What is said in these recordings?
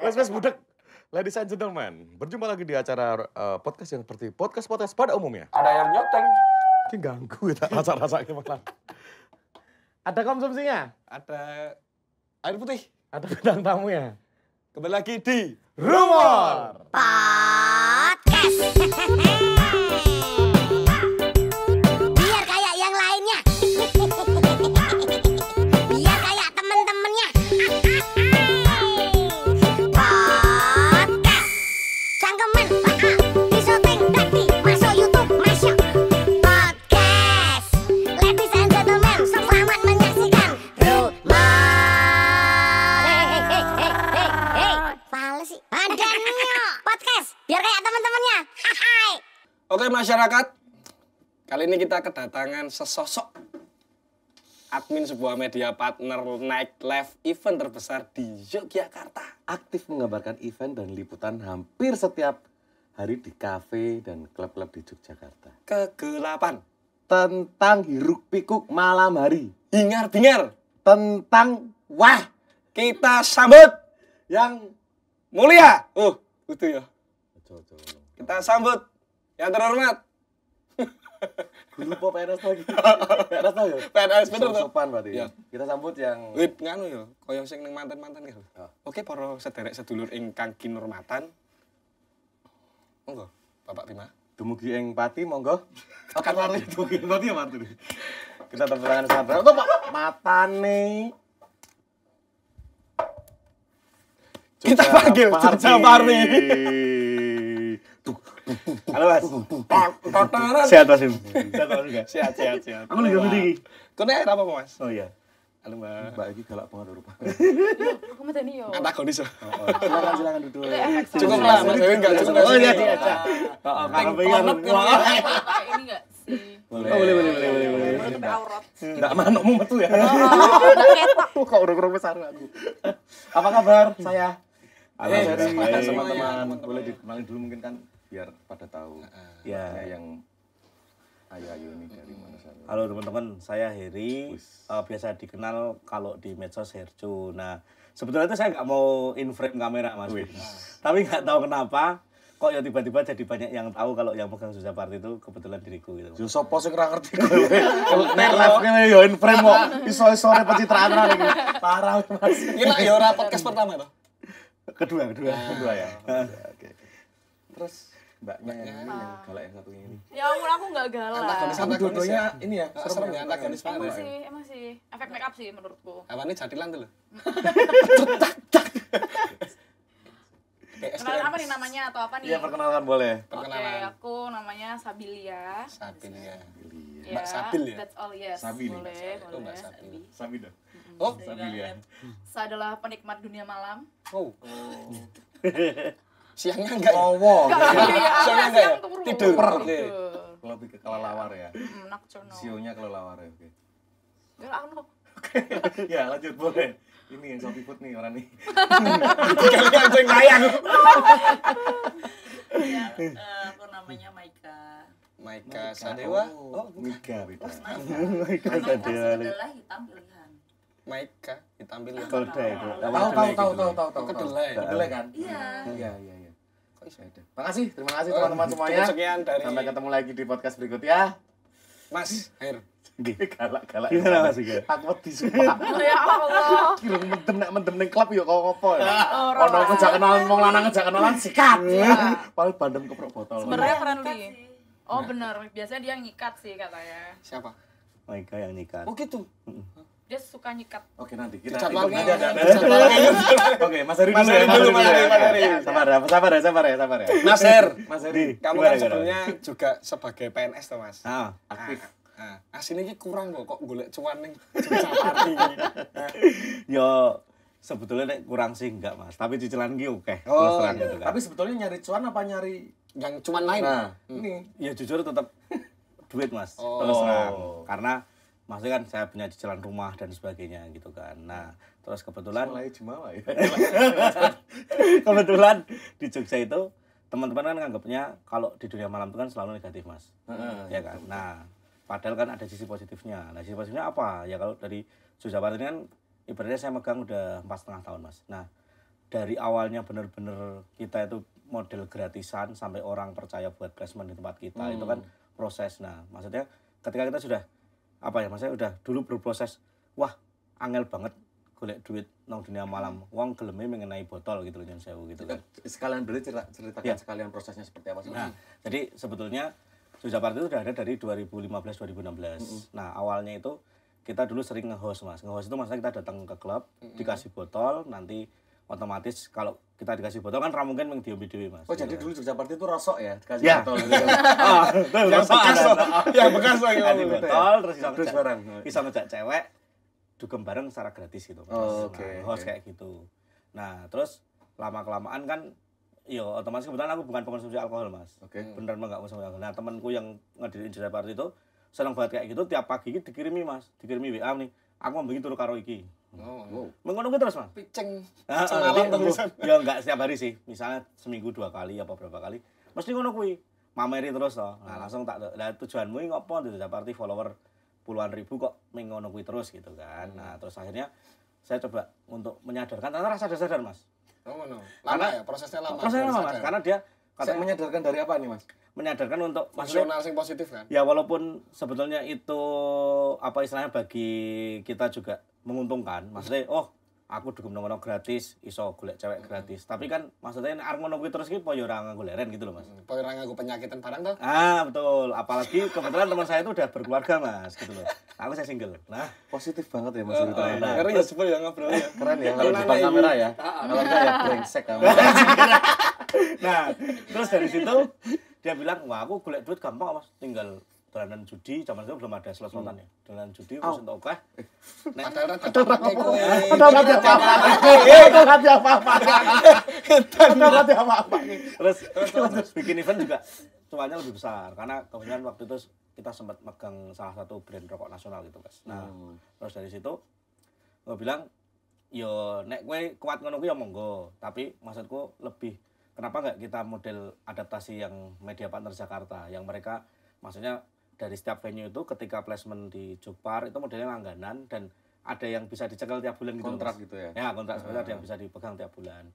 Mas Mas Budak, Ladies and gentlemen, berjumpa lagi di acara uh, podcast yang seperti podcast-podcast pada umumnya. Ada yang nyoteng. Ini ganggu ya, rasa-rasanya maklum. Ada konsumsinya? Ada air putih. Ada bintang tamu ya? Kembali lagi di Rumor Podcast. masyarakat, kali ini kita kedatangan sesosok admin sebuah media partner night live event terbesar di Yogyakarta. Aktif mengabarkan event dan liputan hampir setiap hari di kafe dan klub-klub di Yogyakarta. Kegelapan. Tentang hiruk pikuk malam hari. Hingar-bingar. Tentang wah. Kita sambut yang mulia. Oh, uh, itu ya. Kita sambut yang terhormat. Gue lupa PNS lagi. Gitu. PNS tau ya? PNS bener tuh. Sopan berarti ya. Iya. Kita sambut yang... Wih, nganu ya. Koyong sing ning mantan-mantan gitu. Ya. Ah. Oke, para sederek sedulur ingkang kinurmatan. Monggo, Bapak Bima. Dumugi ing pati, monggo. Akan lari. Dumugi pati ya mantu. Kita tepuk tangan sabar. Tuh, Pak. Matane. Kita panggil Jogja Parni. Halo Mas. Sehat Mas. Sehat Sehat sehat sehat. Aku lagi ngerti iki. Kene air apa Mas? Oh iya. Halo Mbak. Mbak iki galak banget Pak. Aku medeni yo. Antagonis. Oh, oh. Silakan silakan duduk. Cukup lah Mas Dewi enggak cukup. Oh iya. Heeh, oh, kalau pengen. Ini enggak sih. Boleh. Boleh boleh boleh boleh. aurat. Enggak manukmu metu ya. Ketok. Kok urung-urung besar aku. Apa kabar saya? Halo, teman-teman. Boleh dikenalin dulu mungkin kan biar pada tahu uh, ya, ya. yang ayu-ayu ini dari mana saja. Halo teman-teman, saya Heri. Uh, biasa dikenal kalau di medsos Hercu. Nah, sebetulnya itu saya nggak mau in frame kamera mas. Wih. Nah, tapi nggak tahu kenapa kok ya tiba-tiba jadi banyak yang tahu kalau yang pegang susah part itu kebetulan diriku gitu. Yo sopo sing ora ngerti kowe. Nek live yo in frame kok iso-isone pencitraan nari Parah Mas. ini iya, yo ya podcast pertama itu. Kedua, kedua, kedua ya. Ah, oke. Terus mbaknya yang ini yang galak yang satunya ini ya umur aku nggak galak antagonis antagonisnya ini ya serem ya antagonis ya. banget emang sih emang sih efek make up sih menurutku awannya jadilan tuh loh Kenalan apa nih namanya atau apa nih? Iya perkenalan boleh. Perkenalan. Oke, aku namanya Sabilia. Sabilia. Ya, Mbak Sabil ya. That's all yes. Sabil. Boleh, Sabil. boleh. Oh, Mbak Sabil. Sabil. Oh, Sabilia. Saya adalah penikmat dunia malam. Oh. oh. siangnya enggak ya? Ngowo. Siangnya enggak ya? ya? Tidur. Oke. Iya. Lebih ke kelelawar ya. Mm, mm, Nocturnal. Sionya kelelawar ya. Oke. Anu. Ya lanjut boleh. Ini yang Sophie Food nih orang nih. Kali anjing layan. Ya, eh, apa namanya Maika. Maika Sadewa. Oh, oh Mika itu. Maika Sadewa. adalah hitam pilihan. Maika hitam pilihan. Kedelai. Tahu tahu tahu tahu tahu tahu. Kedelai. Kedelai kan? Iya. Iya iya. iya. Terima kasih, terima kasih oh, teman-teman oh, semuanya. Sekian dari Sampai ketemu lagi di podcast berikutnya. Mas, air. galak-galak. Gimana Mas Aku wedi sumpah. Ya Allah. Kira mendem nek mendem ning klub ya Kau ngopo ya. Ah, ono ngejak kenalan mau lanang ngejak kenalan sikat. Hmm. Ah, paling bandem keprok botol. Sebenarnya iya. friendly. Oh benar, biasanya dia ngikat sih katanya. Siapa? Mika oh, yang nikat. Oh gitu dia suka nyikat. Oke nanti kita Cat lagi. Oke, Mas Heri dulu ya. Mas Heri dulu, Sabar ya, sabar ya, sabar ya, sabar ya. Mas Her, Mas Heri, kamu kan sebelumnya juga sebagai PNS tuh Mas. Ah, ah aktif. ah. asin ah. ah, ini kurang kok, kok golek cuan nih, cuan Yo, sebetulnya nek kurang sih enggak mas, tapi cicilan gue oke. Oh, iya. Gitu kan. tapi sebetulnya nyari cuan apa nyari yang cuman lain? Nah, ini. Ya jujur tetap duit mas, oh. terus Karena maksudnya kan saya punya cicilan rumah dan sebagainya gitu kan nah terus kebetulan jemawa ya kebetulan di Jogja itu teman-teman kan anggapnya kalau di dunia malam itu kan selalu negatif mas ya kan nah padahal kan ada sisi positifnya nah sisi positifnya apa ya kalau dari Jogja ini kan ibaratnya saya megang udah empat setengah tahun mas nah dari awalnya bener-bener kita itu model gratisan sampai orang percaya buat placement di tempat kita hmm. itu kan proses nah maksudnya ketika kita sudah apa ya maksudnya udah dulu berproses wah angel banget golek duit nang dunia malam uang geleme mengenai botol gitu loh yang sewu gitu kan sekalian beli cerita, ceritakan ya. sekalian prosesnya seperti apa sih nah jadi sebetulnya Jogja Party itu udah ada dari 2015 2016 mm -hmm. nah awalnya itu kita dulu sering nge-host mas nge-host itu maksudnya kita datang ke klub mm -hmm. dikasih botol nanti otomatis kalau kita dikasih botol kan ramungkin mungkin meng diopi mas. Oh jadi iya. dulu Jogja Party itu rosok ya dikasih ya. botol. Gitu. oh, yang bekas, yang bekas lagi ya. botol, terus bisa terus bareng. Bisa ngejak cewek dugem bareng secara gratis gitu Oh, nah, Oke. Okay, nah, host okay. kayak gitu. Nah terus lama kelamaan kan Iya, otomatis kebetulan aku bukan pengonsumsi alkohol, Mas. Oke. Okay. Bener mah enggak konsumsi alkohol. Nah, temanku yang ngadirin Jogja Party itu seneng banget kayak gitu tiap pagi dikirimi, Mas. Dikirimi WA nih. Aku mau begitu karo iki. Oh, wow. terus, mas, Piceng. Heeh. Ah, Semalam ah, Ya enggak setiap hari sih. Misalnya seminggu dua kali apa berapa kali. Mesti ngono kuwi. Mameri terus toh. Nah, hmm. langsung tak lah tujuanmu ngopo gitu party follower puluhan ribu kok mengono kuwi terus gitu kan. Hmm. Nah, terus akhirnya saya coba untuk menyadarkan ternyata rasa sadar Mas. Oh, ngono. Lama karena, ya prosesnya lama. Prosesnya lama, Mas. Karena dia Kata saya menyadarkan dari apa nih mas? Menyadarkan untuk Fungsional sing positif kan? Ya walaupun sebetulnya itu apa istilahnya bagi kita juga menguntungkan. Maksudnya oh aku dukung nomor gratis iso golek cewek hmm. gratis. Tapi kan maksudnya ini ngono gue terus gitu, poyo ya ora gue leren gitu loh Mas. Hmm, poyo ya ora gue penyakitan barang toh? Ah, betul. Apalagi kebetulan teman saya itu udah berkeluarga Mas gitu loh. Aku saya single. Nah, positif banget ya Mas ceritanya. Oh, oh, nah, Keren ya sebel ya ngobrol ya. Keren ya kalau di depan ya. kamera ya. Ah, ah. Kalau enggak ya brengsek kamu. nah terus dari situ dia bilang wah aku golek duit gampang mas tinggal dolanan judi zaman itu belum ada slot-slotan ya dolanan judi wis entuk akeh nek ada ada ada apa-apa ada apa-apa terus bikin event juga cuannya lebih besar karena kemudian waktu itu kita sempat megang salah satu brand rokok nasional gitu guys nah hmm. terus dari situ gue bilang yo nek gue kuat ngono ya monggo tapi maksudku lebih kenapa nggak kita model adaptasi yang media partner Jakarta yang mereka maksudnya dari setiap venue itu ketika placement di Jogpar itu modelnya langganan dan ada yang bisa dicekel tiap bulan gitu, kontrak gitu, ya ya kontrak uh ada yang ah. bisa dipegang tiap bulan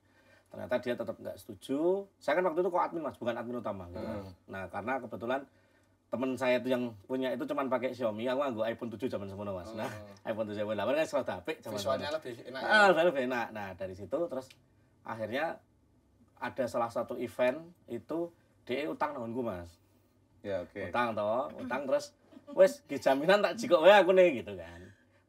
ternyata dia tetap nggak setuju saya kan waktu itu kok admin mas bukan admin utama gitu uh nah karena kebetulan teman saya itu yang punya itu cuman pakai Xiaomi aku gue iPhone 7 zaman semuanya mas nah ah. iPhone 7 zaman 8 kan selalu tapi visualnya lebih enak ah, ya. lebih enak nah dari situ terus akhirnya ada salah satu event itu dia utang nanggonku mas ya oke okay. utang toh utang terus wes jaminan tak jikok wae aku nih gitu kan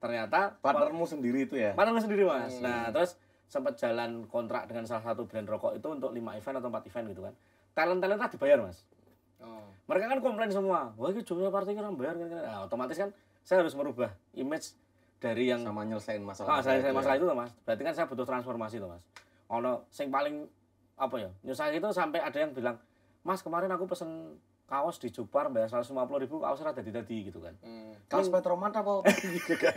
ternyata partnermu sendiri itu ya partnermu sendiri mas hmm. nah terus sempat jalan kontrak dengan salah satu brand rokok itu untuk lima event atau empat event gitu kan talent talent tak dibayar mas oh. mereka kan komplain semua wah itu jumlah partai kan bayar kan nah, otomatis kan saya harus merubah image dari yang sama nyelesain masalah ah, saya ya. masalah, masalah itu, ya. itu mas berarti kan saya butuh transformasi tuh mas ono sing paling apa ya nyusah itu sampai ada yang bilang mas kemarin aku pesen kaos di Jupar bayar 150 lima puluh ribu kaos rada tadi gitu kan hmm. kaos Petroman apa gitu kan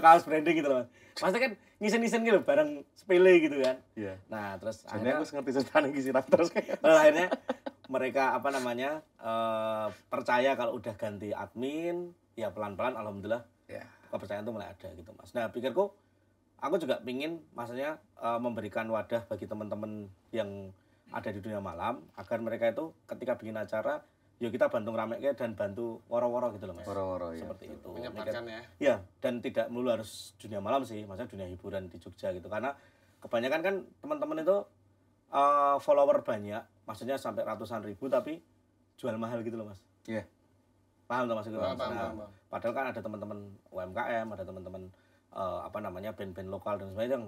kaos branding gitu loh maksudnya kan ngisen-ngisen gitu bareng sepele gitu kan yeah. nah terus Jadi akhirnya aku ngerti nih sih terus akhirnya mereka apa namanya uh, percaya kalau udah ganti admin ya pelan-pelan alhamdulillah yeah. kepercayaan tuh mulai ada gitu mas nah pikirku aku juga pingin maksudnya uh, memberikan wadah bagi teman-teman yang ada di dunia malam agar mereka itu ketika bikin acara yuk ya kita bantu rameknya dan bantu woro-woro gitu loh mas woro-woro iya, seperti nah, ya, itu ya ya dan tidak melulu harus dunia malam sih maksudnya dunia hiburan di Jogja gitu karena kebanyakan kan teman-teman itu uh, follower banyak maksudnya sampai ratusan ribu tapi jual mahal gitu loh mas iya yeah. paham tuh mas, gitu, mas? Nah, padahal kan ada teman-teman UMKM ada teman-teman uh, apa namanya band-band lokal dan sebagainya yang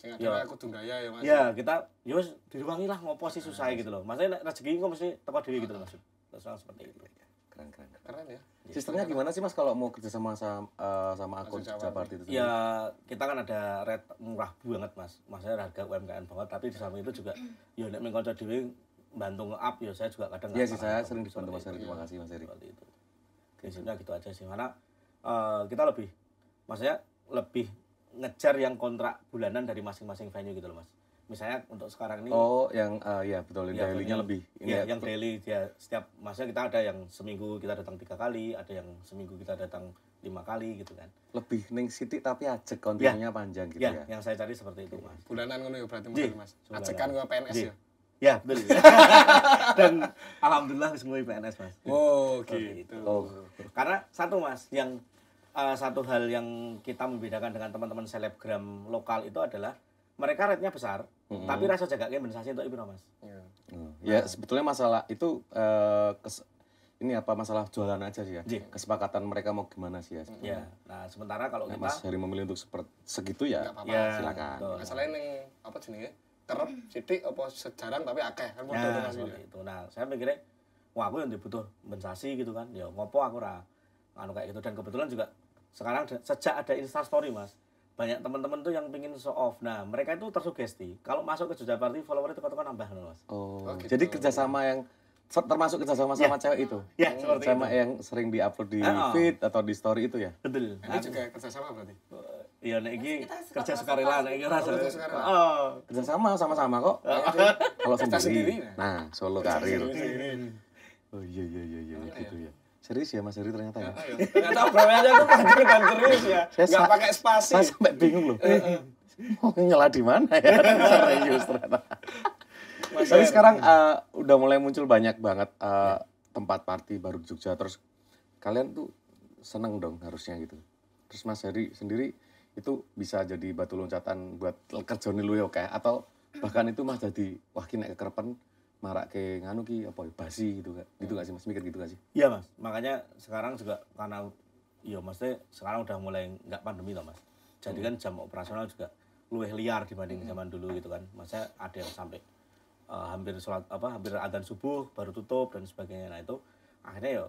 sing ya, aku tunggaya ya Mas. Ya, kita yo ya diruangi lah ngopo sih susah nah, gitu loh. Iya. Maksudnya rezeki kok mesti tepat diri gitu loh maksud. Terus seperti itu. Keren, keren, keren. ya. Iya. Sistemnya gimana sih Mas kalau mau kerja sama eh, sama, uh, sama akun Jabarti itu? Ya, kita kan ada red murah banget Mas. Maksudnya harga UMKM banget, tapi di samping itu juga ya nek mengkonco kanca bantu nge-up ya saya juga kadang Iya sih saya gitu, sering dibantu Mas Terima kasih Mas Eri. Seperti itu. Prinsipnya gitu aja sih. Karena uh, kita lebih maksudnya lebih ngejar yang kontrak bulanan dari masing-masing venue gitu loh mas misalnya untuk sekarang ini oh yang uh, ya betul yang iya, dailynya lebih iya, ini ya, ya, yang daily dia setiap masa kita ada yang seminggu kita datang tiga kali ada yang seminggu kita datang lima kali gitu kan lebih neng city tapi aja iya. kontinnya ya, panjang gitu ya, ya yang saya cari seperti itu mas bulanan ngono ya berarti mas. mas kan gue PNS Ji. ya Ya, betul. Dan alhamdulillah semua PNS, Mas. Oh, gitu. Oh. Karena satu, Mas, yang uh, satu hal yang kita membedakan dengan teman-teman selebgram lokal itu adalah mereka rate-nya besar, mm-hmm. tapi rasa jaga kompensasi untuk Ibnu Mas. Yeah. Mm. Nah. Ya sebetulnya masalah itu uh, kes- ini apa masalah jualan aja sih ya. Yeah. Kesepakatan mereka mau gimana sih ya sebetulnya. Yeah. Nah, sementara kalau nah, kita Mas Heri memilih untuk seperti segitu ya. Apa -apa. ya silakan. Masalahnya yang apa jenenge? Kerap, jadi apa sejarang tapi akeh kan modal nah, kan, seperti ya. itu. Nah, saya mikirnya wah aku yang dibutuh kompensasi gitu kan. Ya ngopo aku ora anu kayak gitu dan kebetulan juga sekarang sejak ada instastory mas banyak teman-teman tuh yang pingin show off nah mereka itu tersugesti kalau masuk ke Jogja Party follower itu katakan nambah mas oh, oh gitu. jadi kerjasama yang termasuk kerjasama sama yeah. cewek itu ya yeah, seperti hmm. sama itu. yang sering diupload di oh. feed atau di story itu ya betul nah, ini juga kerjasama berarti eh, Iya, nek iki kerja sukarela, nek iki rasa. Oh, kerja ah, sama sama-sama kok. Kalau sendiri. Nah, solo karir. Oh iya iya iya iya gitu ya. ya. Serius ya Mas Heri ternyata ya? ya. Ternyata obrolannya tuh kanker dan serius ya. Saya Nggak pakai spasi. Saya sampai bingung loh. Mau oh, nyela di mana ya? Serius ternyata. Mas Tapi sekarang eh, udah mulai muncul banyak banget eh, tempat party baru di Jogja. Terus kalian tuh seneng dong harusnya gitu. Terus Mas Heri sendiri itu bisa jadi batu loncatan buat kerjaan lu ya kayak atau bahkan itu Mas jadi wah kini kekerpen marak ke nganu ki apa ya, basi gitu kan gitu gak sih mas mikir gitu gak sih iya mas makanya sekarang juga karena iya maksudnya sekarang udah mulai nggak pandemi loh mas jadi hmm. kan jam operasional juga luwih liar dibanding hmm. zaman dulu gitu kan masa ada yang sampai uh, hampir sholat apa hampir adzan subuh baru tutup dan sebagainya nah itu akhirnya yuk ya,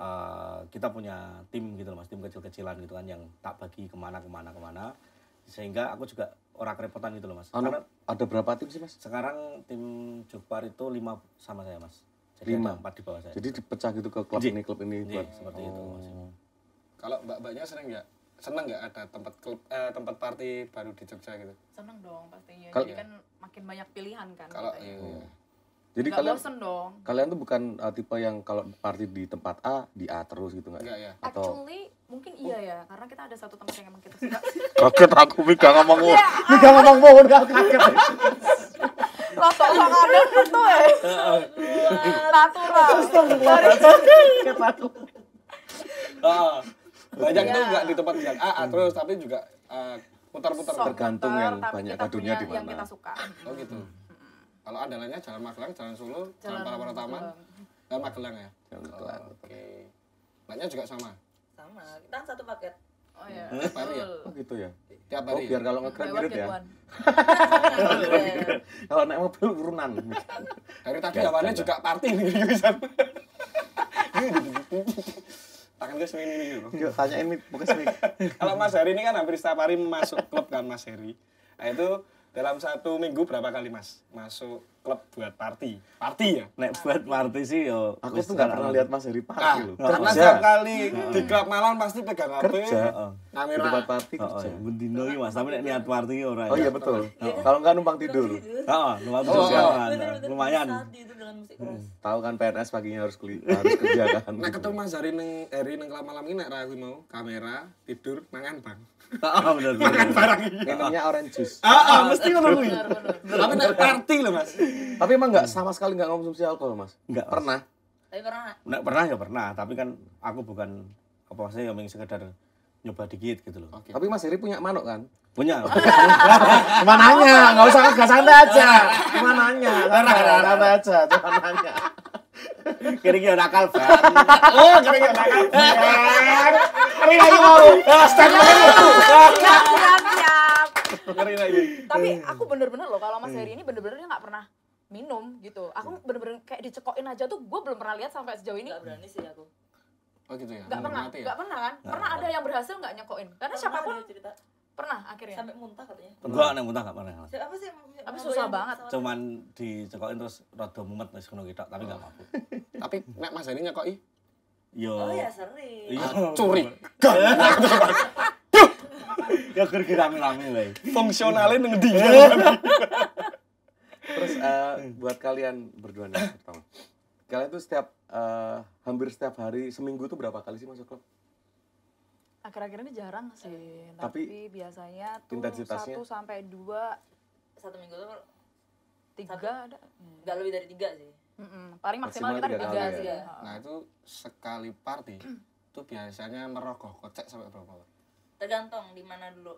uh, eh, kita punya tim gitu loh mas tim kecil-kecilan gitu kan yang tak bagi kemana kemana kemana sehingga aku juga orang kerepotan gitu loh mas. Anu, Karena ada berapa tim sih mas? Sekarang tim Jogpar itu lima sama saya mas. Jadi lima. empat di bawah saya. Jadi dipecah gitu ke klub Jik. ini, klub ini. Jik. Iya, seperti oh. itu mas. Oh. Kalau mbak-mbaknya sering nggak seneng nggak ada tempat klub eh, tempat party baru di Jogja gitu? Seneng dong pastinya. Kal Jadi kan makin banyak pilihan kan. Kalau iya. Oh. Jadi Nggak kalian bosen dong. kalian tuh bukan uh, tipe yang kalau party di tempat A di A terus gitu nggak? Enggak, ya. Atau... Actually mungkin iya ya karena kita ada satu tempat yang emang kita suka kaget aku Mika ngomong iya. ya, Mika ngomong mohon gak kaget Lato sang ada tuh ya natural banyak tuh iya. nggak di tempat yang AA ah, ah, terus tapi juga ah, putar-putar tergantung yang banyak kadunya di mana kita suka oh gitu hmm. kalau andalannya Jalan Magelang Jalan Solo Jalan Parapara Taman Jalan Magelang ya Jalan Magelang oke Banyak juga sama sama kita kan satu paket Oh iya. hari ya? Oh gitu ya. Tiap oh, hari. Oh, biar kalau ngegrab irit ya. kalau naik mobil urunan. Dari tadi awalnya juga party nih ini, gitu, Tangan gue seminggu ini gitu. Yuk, tanya ini, bukan seminggu. kalau Mas Heri ini kan hampir setiap hari masuk klub kan Mas Heri. Nah itu dalam satu minggu berapa kali Mas? Masuk klub buat party. Party ya? Nek buat party sih yo. Aku tuh gak pernah lihat Mas Heri party ah, loh. Karena setiap kali di klub malam pasti pegang HP. Kerja. Oh. Kamera. Tempat party kerja. Oh, Bendino Mas, tapi nek niat party ora Oh iya ya. betul. Kalau enggak numpang tidur. Heeh, numpang tidur oh, oh, oh. siaran. Nah, lumayan. Tahu kan PNS paginya harus harus kerja kan. Nek ketemu Mas Heri ning Heri ning klub malam ini nek ra mau kamera, tidur, mangan bang. Oh, bener. Makan barang. Minumnya orange juice. oh, mesti ngono kuwi. Tapi nek party loh Mas. Tapi emang nggak sama sekali nggak konsumsi alkohol, Mas? Nggak. Pernah? Tapi pernah nggak? pernah ya pernah, tapi kan aku bukan apa maksudnya yang sekedar nyoba dikit gitu loh. Okay. Tapi Mas Heri punya manuk kan? Punya. Cuma nanya, nggak usah nggak santai aja. Cuma nanya, santai aja, cuma nanya. Oh, kering ya nakal, pak Oh, kering ya nakal. Kering lagi mau. Statement itu. Siap, siap, siap. Tapi aku bener-bener loh kalau Mas Heri ini bener-bener dia nggak pernah minum gitu aku iya. bener-bener kayak dicekokin aja tuh gue belum pernah lihat sampai sejauh ini Gak berani sih aku oh gitu ya Gak pernah ya? gak pernah kan gak pernah ada yang berhasil nggak nyekokin karena pernah siapapun cerita. pernah akhirnya sampai muntah katanya pernah gua muntah nggak pernah apa sih apa susah banget cuman dicekokin terus rada mumet wis kena kita tapi gak apa-apa tapi nek mas ini nyekoki? Yo. Oh ya sering. Iya. Ah, curi. Ya gara kira rame-rame lah. Fungsionalnya neng Terus uh, buat kalian berdua nih eh. pertama. Kalian tuh setiap uh, hampir setiap hari seminggu tuh berapa kali sih masuk klub? Akhir-akhir ini jarang sih, tapi, tapi biasanya tuh satu sampai dua satu minggu tuh tiga satu, ada nggak lebih dari tiga sih Mm-mm. paling maksimal, maksimal kita tiga, tiga sih ya. nah itu sekali party mm. tuh biasanya merokok, kocek sampai berapa tergantung di mana dulu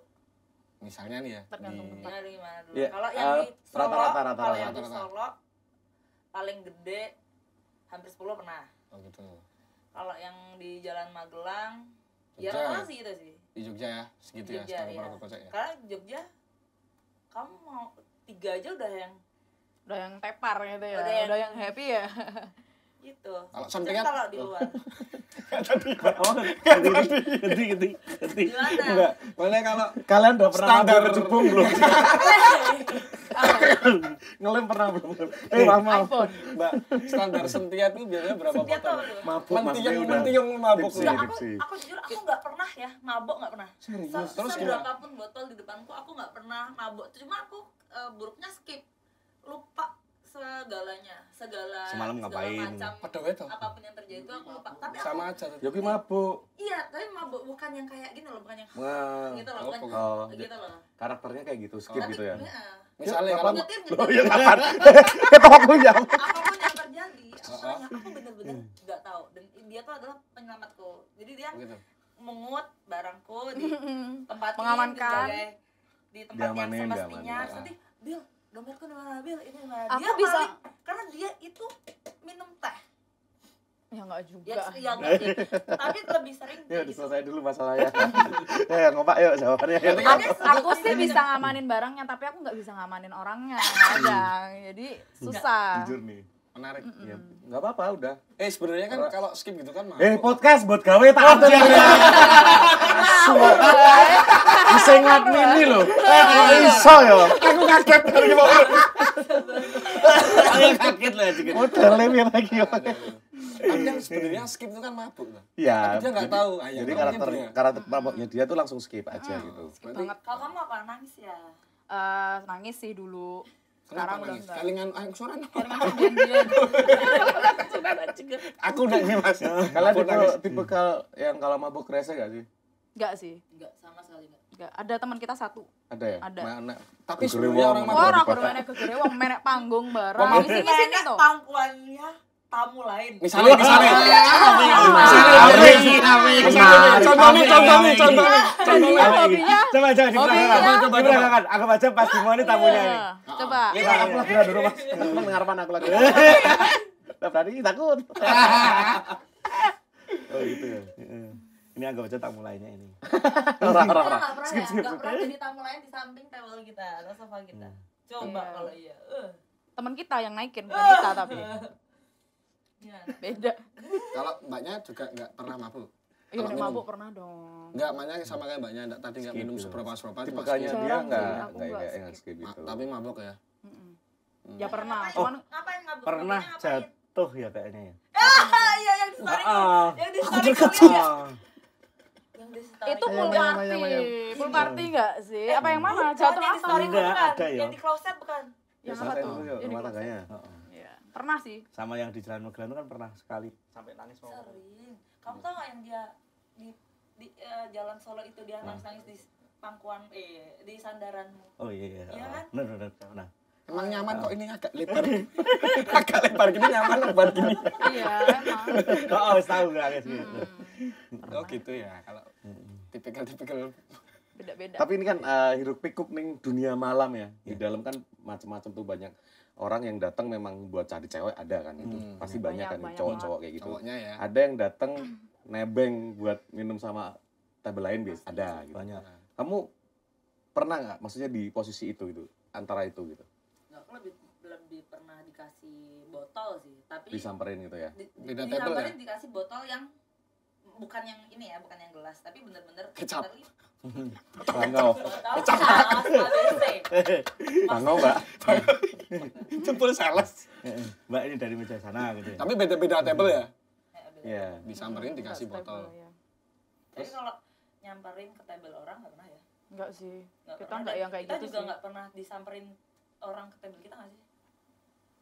misalnya nih ya tergantung di... tempatnya di mana dulu. Iya, eh, kalau yang di Solo, rata, rata, rata, kalau yang di Solo paling gede hampir 10 pernah. Oh gitu. Kalau yang di Jalan Magelang ya Jogja, ya rata sih itu sih. Di Jogja ya, segitu ya, Jogja, ya, sekarang berapa kocak ya. Karena Jogja kamu mau tiga aja udah yang udah yang tepar gitu ya. Udah yang, udah yang happy ya. gitu sampai pengen kalau di luar tadi oh ganti ganti ganti ganti enggak boleh kalau kalian udah pernah standar jebung belum ngelem pernah belum eh ramal eh, mbak standar sentia itu biasanya berapa botol mabuk mentiung mentiung mabuk sih aku aku jujur aku nggak pernah ya mabuk nggak pernah serius terus berapapun botol di depanku aku nggak pernah mabuk cuma aku eh, buruknya skip lupa segalanya segala semalam ngapain macam apa pun yang terjadi itu aku lupa tapi aku, sama aja Yogi mabuk iya tapi mabuk bukan yang kayak gini loh bukan yang kayak gitu loh bukan oh, gitu loh karakternya kayak gitu skip oh, gitu ya, iya. ya misalnya kalau nyetir nyetir gitu. oh, iya, kapan apapun yang apapun yang terjadi ah, ah. soalnya aku bener-bener nggak tahu dan dia tuh adalah penyelamatku jadi dia mengut barangku di tempat mengamankan di tempat yang semestinya nanti Bill dompetku lima Nabil ini mana dia bisa paling, karena dia itu minum teh ya enggak juga ya, ya tapi lebih sering ya diselesaikan dulu masalahnya ya ngopak yuk jawabannya ya, aku, iya. aku sih bisa ngamanin barangnya tapi aku nggak bisa ngamanin orangnya ada iya. jadi susah jujur nih menarik mm -mm. ya nggak apa-apa udah eh sebenarnya kan kalau skip gitu kan eh podcast buat gawe tahu aja bisa mini loh eh iso ya Aku kaget dari gimana. Aku kaget lah juga. Oh terlebih lagi. Iya, iya. Tapi yang sebenarnya skip itu kan mabuk kan. Iya. Dia nggak tahu. Ayah, iya, jadi karakter karakter mabuknya dia tuh langsung skip aja ah, gitu. Skip banget. Kalau kamu apa nangis ya? Eh nangis sih dulu sekarang udah enggak kalingan angsuran ah, aku udah mas kalian tipe tipe kal yang kalau mabuk rese gak sih Enggak sih enggak sama sekali enggak tiga ada teman kita satu ada ya ada mana tapi sebelumnya orang mana orang kudu mana ke wong menek panggung bareng sini sini tuh pangkuannya tamu lain misalnya di sana misalnya amin contohnya contohnya contohnya contohnya coba coba coba coba coba aku baca pas di mana tamunya iya, ini coba ya aku lagi dulu mas dengarpan aku lagi lah berarti takut oh gitu ya ini anggap aja tamu lainnya ini. Orang orang orang. Skip ya? skip. Gak pernah eh. jadi tamu lain di samping table kita atau sofa kita. Hmm. Coba yeah. kalau iya. Uh. Teman kita yang naikin bukan kita eh. tapi. Iya. Beda. kalau mbaknya juga nggak pernah mabuk. Iya, udah mabuk pernah dong. Enggak, makanya sama kayak mbaknya enggak tadi enggak minum seberapa-seberapa. kayaknya dia enggak enggak yang skip gitu. Tapi mabuk ya. Hmm. Ya pernah, cuman ngapain mabuk? Pernah jatuh ya kayaknya ya. Ah, iya yang di story. Ah, yang di story itu full party full party enggak sih apa yang mana jatuh apa enggak bukan yang di closet bukan yang apa tuh yang di iya. pernah sih sama yang di jalan Megelan kan pernah sekali sampai nangis mau sering kamu tau gak yang dia di, di eh, jalan Solo itu dia nangis nangis di pangkuan eh di sandaranmu oh iya iya iya kan benar benar nah Emang nyaman kok ini agak lebar. agak lebar gini nyaman lebar gini. Iya, emang. Oh, tahu nggak sih gitu. hmm, Oh gitu ya. Kalau tipikal-tipikal beda-beda. Tapi ini kan uh, hiruk pikuk nih dunia malam ya. Di iya. dalam kan macam-macam tuh banyak orang yang datang memang buat cari cewek ada kan itu. Hmm. Pasti banyak, kan, banyak kan cowok-cowok kayak gitu. ya. Ada yang datang nebeng buat minum sama table lain bis ada gitu. Banyak. Kamu pernah nggak maksudnya di posisi itu gitu antara itu gitu? aku lebih lebih pernah dikasih botol sih tapi disamperin gitu ya di, di, disamperin ya? dikasih botol yang bukan yang ini ya, bukan yang gelas, tapi bener-bener kecap. Tangau. Kecap. Tangau, Mbak. Jempol sales. Mbak ini dari meja sana gitu. Ya? Tapi beda-beda table ya? Iya. Disamperin dikasih botol. Iya. Tapi kalau nyamperin ke table orang nggak pernah ya? Enggak sih. kita enggak yang kayak kita gitu sih. Kita juga enggak pernah disamperin orang ke table kita enggak sih?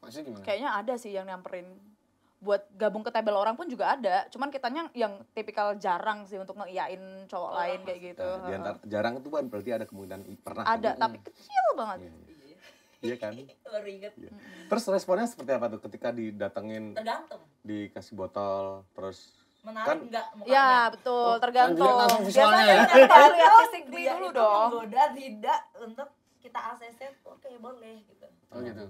Maksudnya gimana? Kayaknya ada sih yang nyamperin buat gabung ke tabel orang pun juga ada cuman kitanya yang tipikal jarang sih untuk ngeiyain cowok oh, lain kayak gitu nah, di antara, jarang itu kan berarti ada kemungkinan pernah ada tapi tapi kecil banget iya, iya. iya kan baru inget iya. terus responnya seperti apa tuh ketika didatengin tergantung dikasih botol terus menarik kan, enggak mukanya? Ya, betul, oh, tergantung. Oh, kan visualnya ya. Lihat fisik iya, dulu dong. Menggoda tidak untuk kita ACC oke okay, boleh gitu. Oh gitu.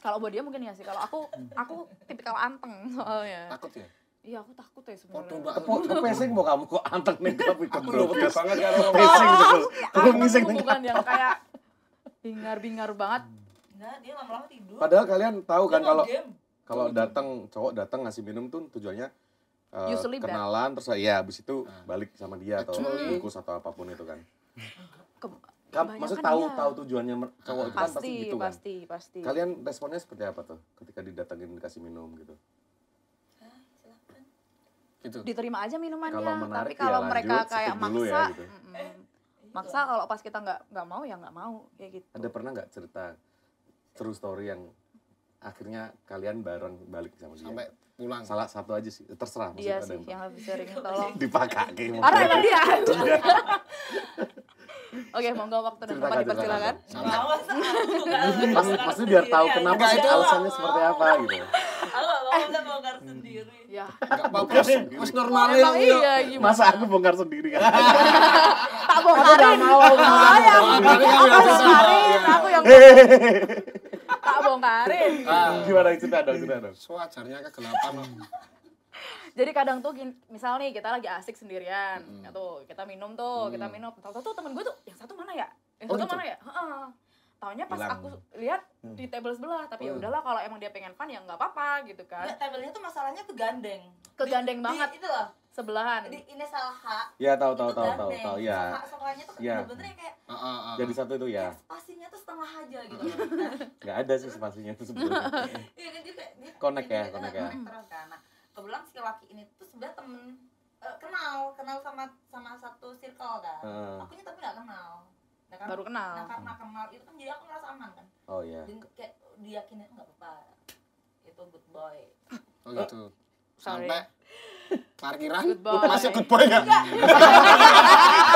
Kalau buat dia mungkin ya sih. Kalau aku aku tipikal anteng soalnya. Takut ya? Iya aku takut ya sebenarnya. Foto mbak, pesing mau kamu kok anteng nih tapi aku lupa sangat banget kan orang pesing gitu. Aku ngising bukan yang kayak bingar-bingar banget. Enggak, dia lama-lama tidur. Padahal kalian tahu kan kalau kalau datang cowok datang ngasih minum tuh tujuannya uh, kenalan terus ya abis itu ah. balik sama dia atau bungkus atau apapun itu kan. Kamu maksud tahu ya. tahu tujuannya cowok itu pasti, kan pasti gitu kan? Pasti, pasti. Kalian responnya seperti apa tuh ketika didatengin dikasih minum gitu? Hah, gitu. Diterima aja minumannya, kalau menarik, tapi ya kalau ya mereka lanjut, kayak maksa, ya, gitu. maksa kalau pas kita nggak nggak mau ya nggak mau kayak gitu. Ada pernah nggak cerita true story yang akhirnya kalian bareng balik sama dia sampai pulang salah satu aja sih terserah iya sih yang lebih sering tolong dipakai orang tadi dia. Oke, monggo waktu dan tempat dipersilakan. Awas, pasti biar tahu kenapa sih alasannya seperti apa gitu. Aku enggak nggak bongkar sendiri. Ya. Enggak apa-apa, wis normalin. Iya, iya. Masa aku bongkar sendiri kan? tak bongkarin. Oh, iya. Aku mau. Aku yang bongkarin, aku yang dibongkarin. Ah. Gimana cerita dong, cerita dong. Sewajarnya kegelapan. Jadi kadang tuh misal nih kita lagi asik sendirian, hmm. ya tuh kita minum tuh, hmm. kita minum. Tahu-tahu tuh temen gue tuh yang satu mana ya? Yang oh, satu gitu? mana ya? Heeh. Taunya pas Bilang. aku lihat hmm. di table sebelah, tapi ya hmm. ya udahlah kalau emang dia pengen fun ya nggak apa-apa gitu kan. table tablenya tuh masalahnya kegandeng. Kegandeng banget. Di, itu loh, sebelahan Jadi ini salah H ya tahu tahu tahu tahu tahu iya. iya. ya ya. bener-bener kayak uh, uh, uh. jadi satu itu ya spasinya tuh setengah aja gitu iya. nggak ada sih spasinya itu sebenarnya iya kan dia kayak connect ya, gitu, nah, ya connect ya terus kan nah kebetulan si laki ini tuh sebenarnya temen uh, kenal kenal sama sama satu circle kan uh. akunya tapi nggak kenal nah, kan, baru kenal nah karena kenal itu kan jadi aku ngerasa aman kan oh iya dan kayak diyakinin nggak apa-apa itu good boy oh gitu sampai parkiran good masih good boy ya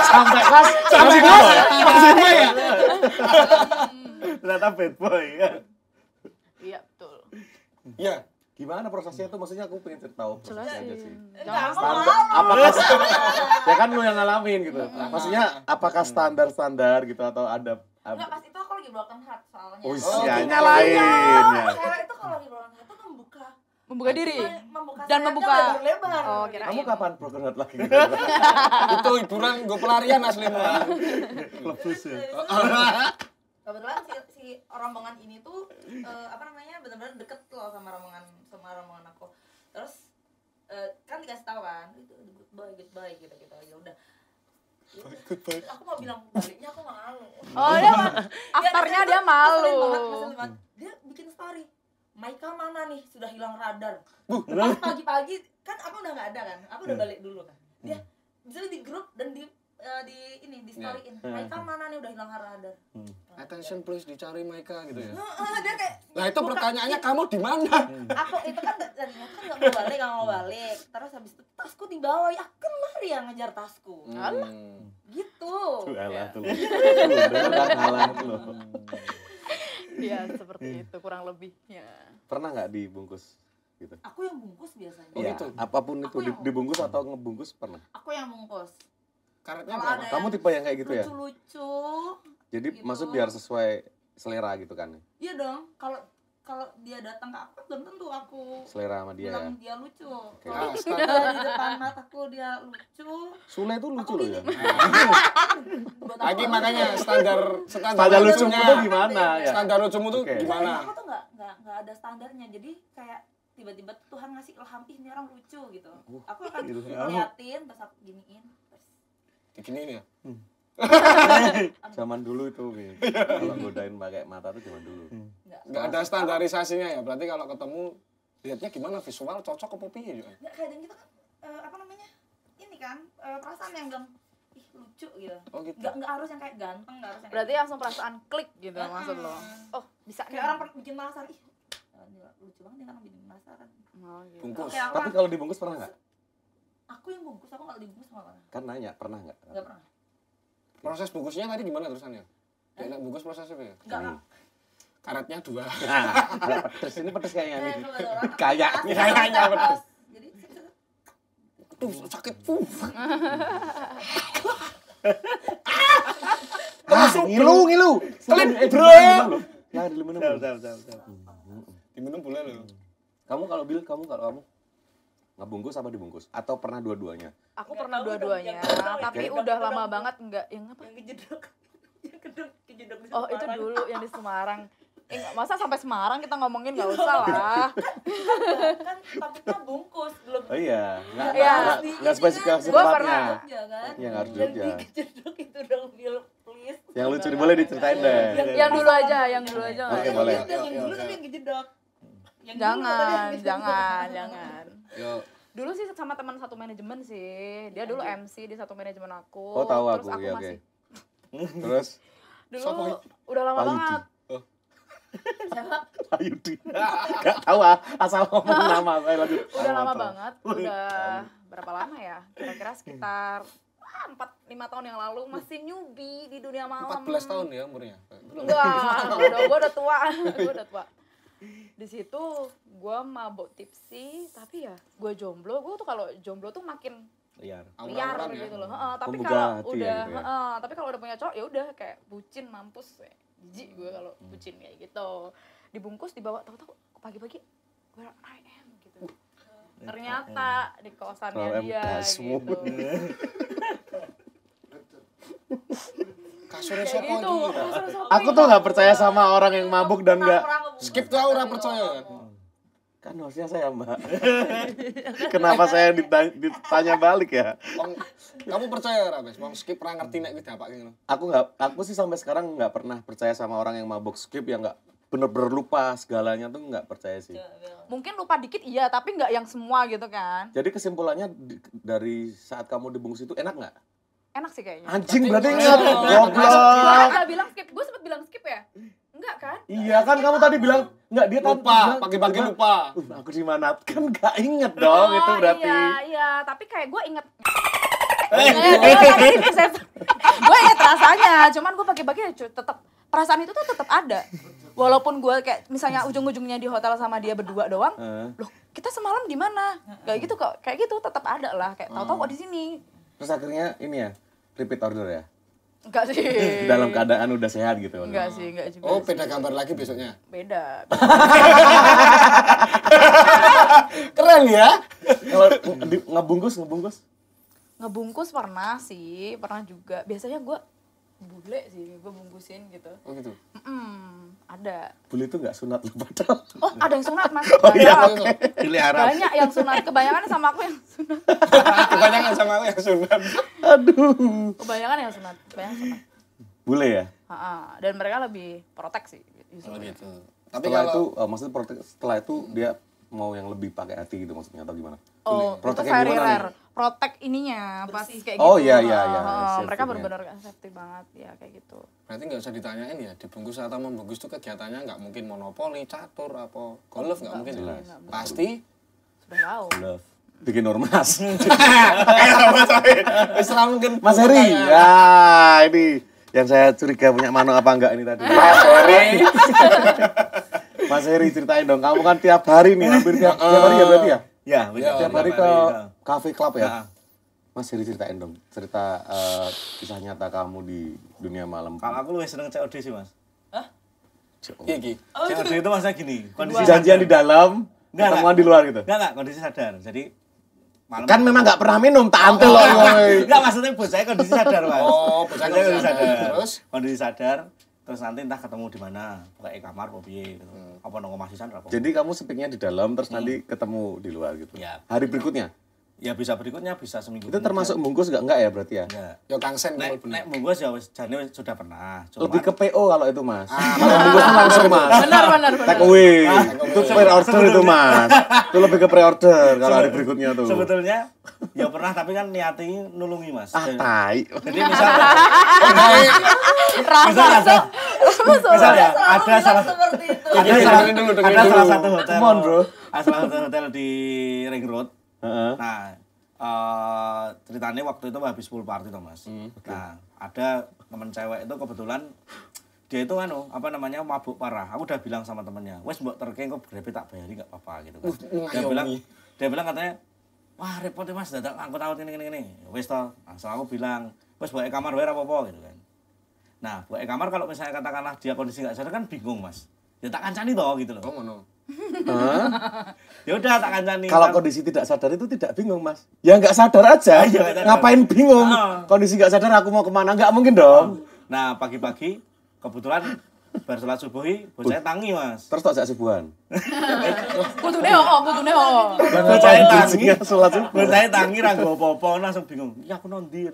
sampai kelas sampai kelas masih good boy ya ternyata bad boy ya iya betul iya gimana prosesnya tuh maksudnya aku pengen tahu prosesnya aja sih standar ya kan lu yang ngalamin gitu maksudnya apakah standar standar gitu atau ada Enggak, pas itu aku lagi broken heart soalnya. Oh, oh gitu. ya. iya, nyalain. Ya. Cewek itu kalau lagi broken heart membuka diri membuka dan membuka lebar, Oh, kira kamu kapan programat lagi itu hiburan gue pelarian asli mah lepas ya kebetulan si, si rombongan ini tuh uh, apa namanya benar-benar deket loh sama rombongan sama rombongan aku terus uh, kan dikasih tahu kan itu goodbye goodbye gitu gitu ya udah ya aku mau bilang baliknya aku malu oh iya, dia ya, afternya dia malu dia bikin story Michael mana nih sudah hilang radar pas pagi-pagi kan aku udah nggak ada kan aku udah hmm. balik dulu kan hmm. dia misalnya di grup dan di uh, di ini di storyin yeah. Hmm. Maika mana nih udah hilang radar hmm. Nah, attention please dicari Maika gitu ya dia kayak nah itu bukan, pertanyaannya iya. kamu di mana aku itu kan tadinya kan nggak mau balik nggak mau balik terus habis itu tasku di bawah ya aku kan lari ya ngejar tasku hmm. gitu tuh elah, tuh alah iya. tuh Iya seperti iya. itu kurang lebih ya pernah nggak dibungkus gitu aku yang bungkus biasanya oh, ya, gitu. apapun itu aku dibungkus atau ngebungkus pernah aku yang bungkus Karena Kalau ada kamu tipe yang kayak gitu lucu, ya lucu lucu jadi gitu. maksud biar sesuai selera gitu kan iya dong kalau kalau dia datang ke aku belum tentu aku selera sama dia bilang ya? dia lucu kalau dia di depan mataku dia lucu Sule itu lucu loh ya lagi makanya standar standar, standar lucunya itu gimana ya standar lucumu tuh okay. gimana aku tuh nggak nggak ada standarnya jadi kayak tiba-tiba Tuhan ngasih ilham ih ini orang lucu gitu aku akan gitu. iya. liatin terus aku giniin terus giniin ya hmm. zaman dulu itu Bi. Iya. kalau godain pakai mata tuh zaman dulu hmm. nggak ada standarisasinya ya berarti kalau ketemu lihatnya gimana visual cocok ke popi ya. nggak kadang kita kan uh, apa namanya ini kan eh, perasaan yang bilang ih lucu gitu oh gitu nggak nggak harus yang kayak ganteng nggak harus yang berarti kayak... langsung perasaan klik gitu hmm. maksud lo oh bisa kayak nih. orang bikin penasaran ih lucu banget nih orang bikin penasaran oh, gitu. bungkus tapi kalau dibungkus pernah nggak aku yang bungkus aku nggak dibungkus sama orang kan nanya pernah nggak nggak pernah Iya. Proses bungkusnya tadi gimana terusannya? Kayak Enak bungkus prosesnya ya? Enggak. Hmm. Karatnya dua. Nah, pedes ini pedes kayaknya nih. Kayaknya kayaknya pedes. Jadi Aduh, sakit. Uh. Ah, ngilu, ngilu. Kelin, eh, bro. Nah, diminum. Diminum boleh loh. Kamu kalau bil, kamu kalau kamu ngebungkus apa dibungkus atau pernah dua-duanya aku Nggak pernah dua-duanya tapi yang udah lama banget enggak yang apa yang kejedok yang kedok kejedok di Semarang. oh itu dulu yang di Semarang Eh, masa sampai Semarang kita ngomongin gak usah lah. kan kan, kan, kan, kan bungkus belum. Oh iya, enggak ya. ya, spesifikasi tempatnya. Gue pernah. Iya kan. harus Yang kejedok itu dong Bill, please. Yang lucu boleh diceritain deh. Yang dulu aja, yang dulu aja. Oke boleh. Yang dulu tapi yang gejedok yang jangan, dulu, gitu. jangan, jangan. Dulu sih sama teman satu manajemen sih. Dia iya, dulu iya. MC di satu manajemen aku. Oh, tahu terus aku, ya, masih. Okay. terus dulu udah lama banget. Oh. Siapa? Ayudi Gak tahu ah, asal ngomong nama. Eh, lanjut. Udah lama tahu. banget, udah berapa lama ya? Kira-kira sekitar ah, empat lima tahun yang lalu masih newbie di dunia malam. 14 tahun ya umurnya? Enggak, udah gue udah tua, gua udah tua di situ gue mabok tipsi tapi ya gue jomblo gue tuh kalau jomblo tuh makin liar liar ya. gitu ya. loh uh, tapi kalau udah gitu ya. Uh, tapi kalau udah punya cowok ya udah kayak bucin mampus jijik gue kalau hmm. bucin kayak gitu dibungkus dibawa tau tau pagi-pagi where I am gitu uh. ternyata di kosannya dia gitu Iya, gitu. kasurnya siapa gitu, aku tuh nggak percaya sama orang yang mabuk dan nggak skip tuh orang percaya kan kan saya mbak kenapa saya ditanya, balik ya kamu percaya rames? mau skip pernah ngerti nek gitu apa gitu aku nggak aku sih sampai sekarang nggak pernah percaya sama orang yang mabuk skip yang nggak bener-bener lupa segalanya tuh nggak percaya sih iya, iya. mungkin lupa dikit iya tapi nggak yang semua gitu kan jadi kesimpulannya dari saat kamu dibungkus itu enak nggak enak sih kayaknya. Anjing berarti ingat. Goblok. Gue bilang skip. Gue sempet bilang skip ya? Enggak kan? Iya kan kamu tadi bilang enggak dia lupa, pakai pagi lupa. Uh, aku di mana? Kan enggak inget dong oh, itu berarti. Iya, iya, tapi kayak gue inget. gue ya rasanya, cuman gue pagi-pagi ya, tetap perasaan itu tuh tetap ada. Walaupun gue kayak misalnya ujung-ujungnya di hotel sama dia berdua doang, eh. loh kita semalam di mana? Kayak gitu kok, kayak gitu tetap ada lah. Kayak tahu-tahu kok di sini terus akhirnya ini ya repeat order ya Enggak sih. Dalam keadaan udah sehat gitu. Enggak sih, enggak juga. Oh, beda gambar lagi besoknya. Beda. Keren ya. Kalau ngebungkus, ngebungkus. Ngebungkus pernah sih, pernah juga. Biasanya gue bule sih gue bungkusin gitu oh gitu mm -mm, ada bule itu nggak sunat loh padahal oh ada yang sunat mas oh, iya, okay. banyak yang sunat kebanyakan sama aku yang sunat kebanyakan sama aku yang sunat aduh kebanyakan yang sunat kebanyakan sunat bule ya ha -ha. dan mereka lebih protek sih gitu. oh, gitu tapi setelah kalau... itu uh, maksudnya protek, setelah itu dia mau yang lebih pakai hati gitu maksudnya atau gimana? Oh, Protek itu very Protek ininya pas Bersih. kayak oh, gitu. Oh iya iya iya. Oh, iya mereka benar-benar safety banget ya kayak gitu. Berarti nggak usah ditanyain ya, dibungkus atau membungkus itu kegiatannya nggak mungkin monopoli, catur apa golf nggak mungkin jelas. Pasti sudah tahu. Love bikin ormas. Wis mungkin Mas Heri. Ya, ini yang saya curiga punya mano apa enggak ini tadi. Mas Heri. Mas Heri ceritain dong, kamu kan tiap hari nih, hampir tiap, tiap hari ya berarti ya? Ya, Tiap hari ke kafe iya. club ya? Iya. Mas Heri ceritain dong cerita uh, kisah nyata kamu di dunia malam. Kalau aku lebih seneng COD sih mas. Hah? COD. Iya, Oh, COD gitu. itu maksudnya gini, kondisi janjian di dalam, Nggak. ketemuan di luar gitu. Enggak, enggak, kondisi sadar. Jadi malam kan memang nggak pernah minum tak antel oh, loh. Enggak, maksudnya bos saya kondisi sadar mas. Oh, buat saya kondisi sadar. Terus kondisi sadar, terus nanti entah ketemu di mana kayak kamar apa piye gitu. Hmm. apa nongko masih apa jadi kamu sepiknya di dalam terus hmm. nanti ketemu di luar gitu ya. hari berikutnya ya bisa berikutnya bisa seminggu itu termasuk bungkus enggak enggak ya berarti ya enggak. ya kangsen nek, nek bungkus ya jane sudah pernah lebih ke PO kalau itu mas ah, kalau bungkus langsung mas benar benar benar take away ah, itu pre order itu mas itu lebih ke pre order kalau hari berikutnya tuh sebetulnya ya pernah tapi kan niatnya nulungi mas ah tai jadi bisa bisa bisa ya ada salah ada salah satu hotel mohon bro salah satu hotel di Ring Road Uh-huh. Nah, uh, eh, ceritanya waktu itu habis full party tuh mas. Hmm, okay. Nah, ada temen cewek itu kebetulan dia itu kan apa namanya mabuk parah. Aku udah bilang sama temennya, wes buat terkeng kok grepe tak bayari nggak apa-apa gitu kan. Uh, dia bilang, dia bilang katanya, wah repot ya mas, datang aku tahu ini ini ini. Wes toh, langsung aku bilang, wes buat kamar wes apa apa gitu kan. Nah, buat kamar kalau misalnya katakanlah dia kondisi nggak sadar kan bingung mas. Ya tak kancani toh gitu loh. Oh, no ya udah tak kancani. Kalau kondisi tidak sadar itu tidak bingung, Mas. Ya nggak sadar aja. Ya, sadar. Ngapain bingung? Oh. Kondisi nggak sadar aku mau kemana? Nggak mungkin dong. Ah. Nah, pagi-pagi kebetulan baru sholat subuh bocahnya tangi mas terus tak subuhan Kutune oh, kutune oh. bocahnya tangi ya, sholat subuh bocahnya tangi popo langsung bingung ya aku nondi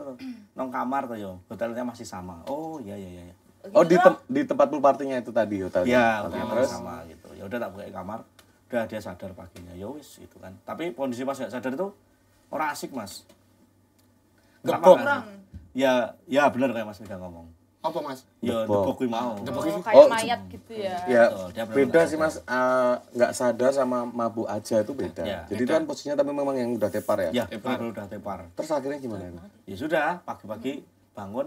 nong kamar tuh yo hotelnya masih sama oh iya iya iya, iya. Oh di, tempat pool partinya itu tadi hotelnya. Iya, hotelnya terus sama gitu ya udah tak buka kamar udah dia sadar paginya ya wis itu kan tapi kondisi pas gak sadar itu orang asik mas gebok ya ya benar kayak mas Mega ngomong apa mas? Ya gebok mau. oh, oh, kayak oh, mayat gitu ya. Ya oh, beda sih mas, gitu. ah, nggak uh, sadar sama mabuk aja itu beda. Ya, Jadi itu kan posisinya tapi memang yang udah tepar ya. Ya, tepar udah tepar. Terus akhirnya gimana? Ya, ya sudah, pagi-pagi bangun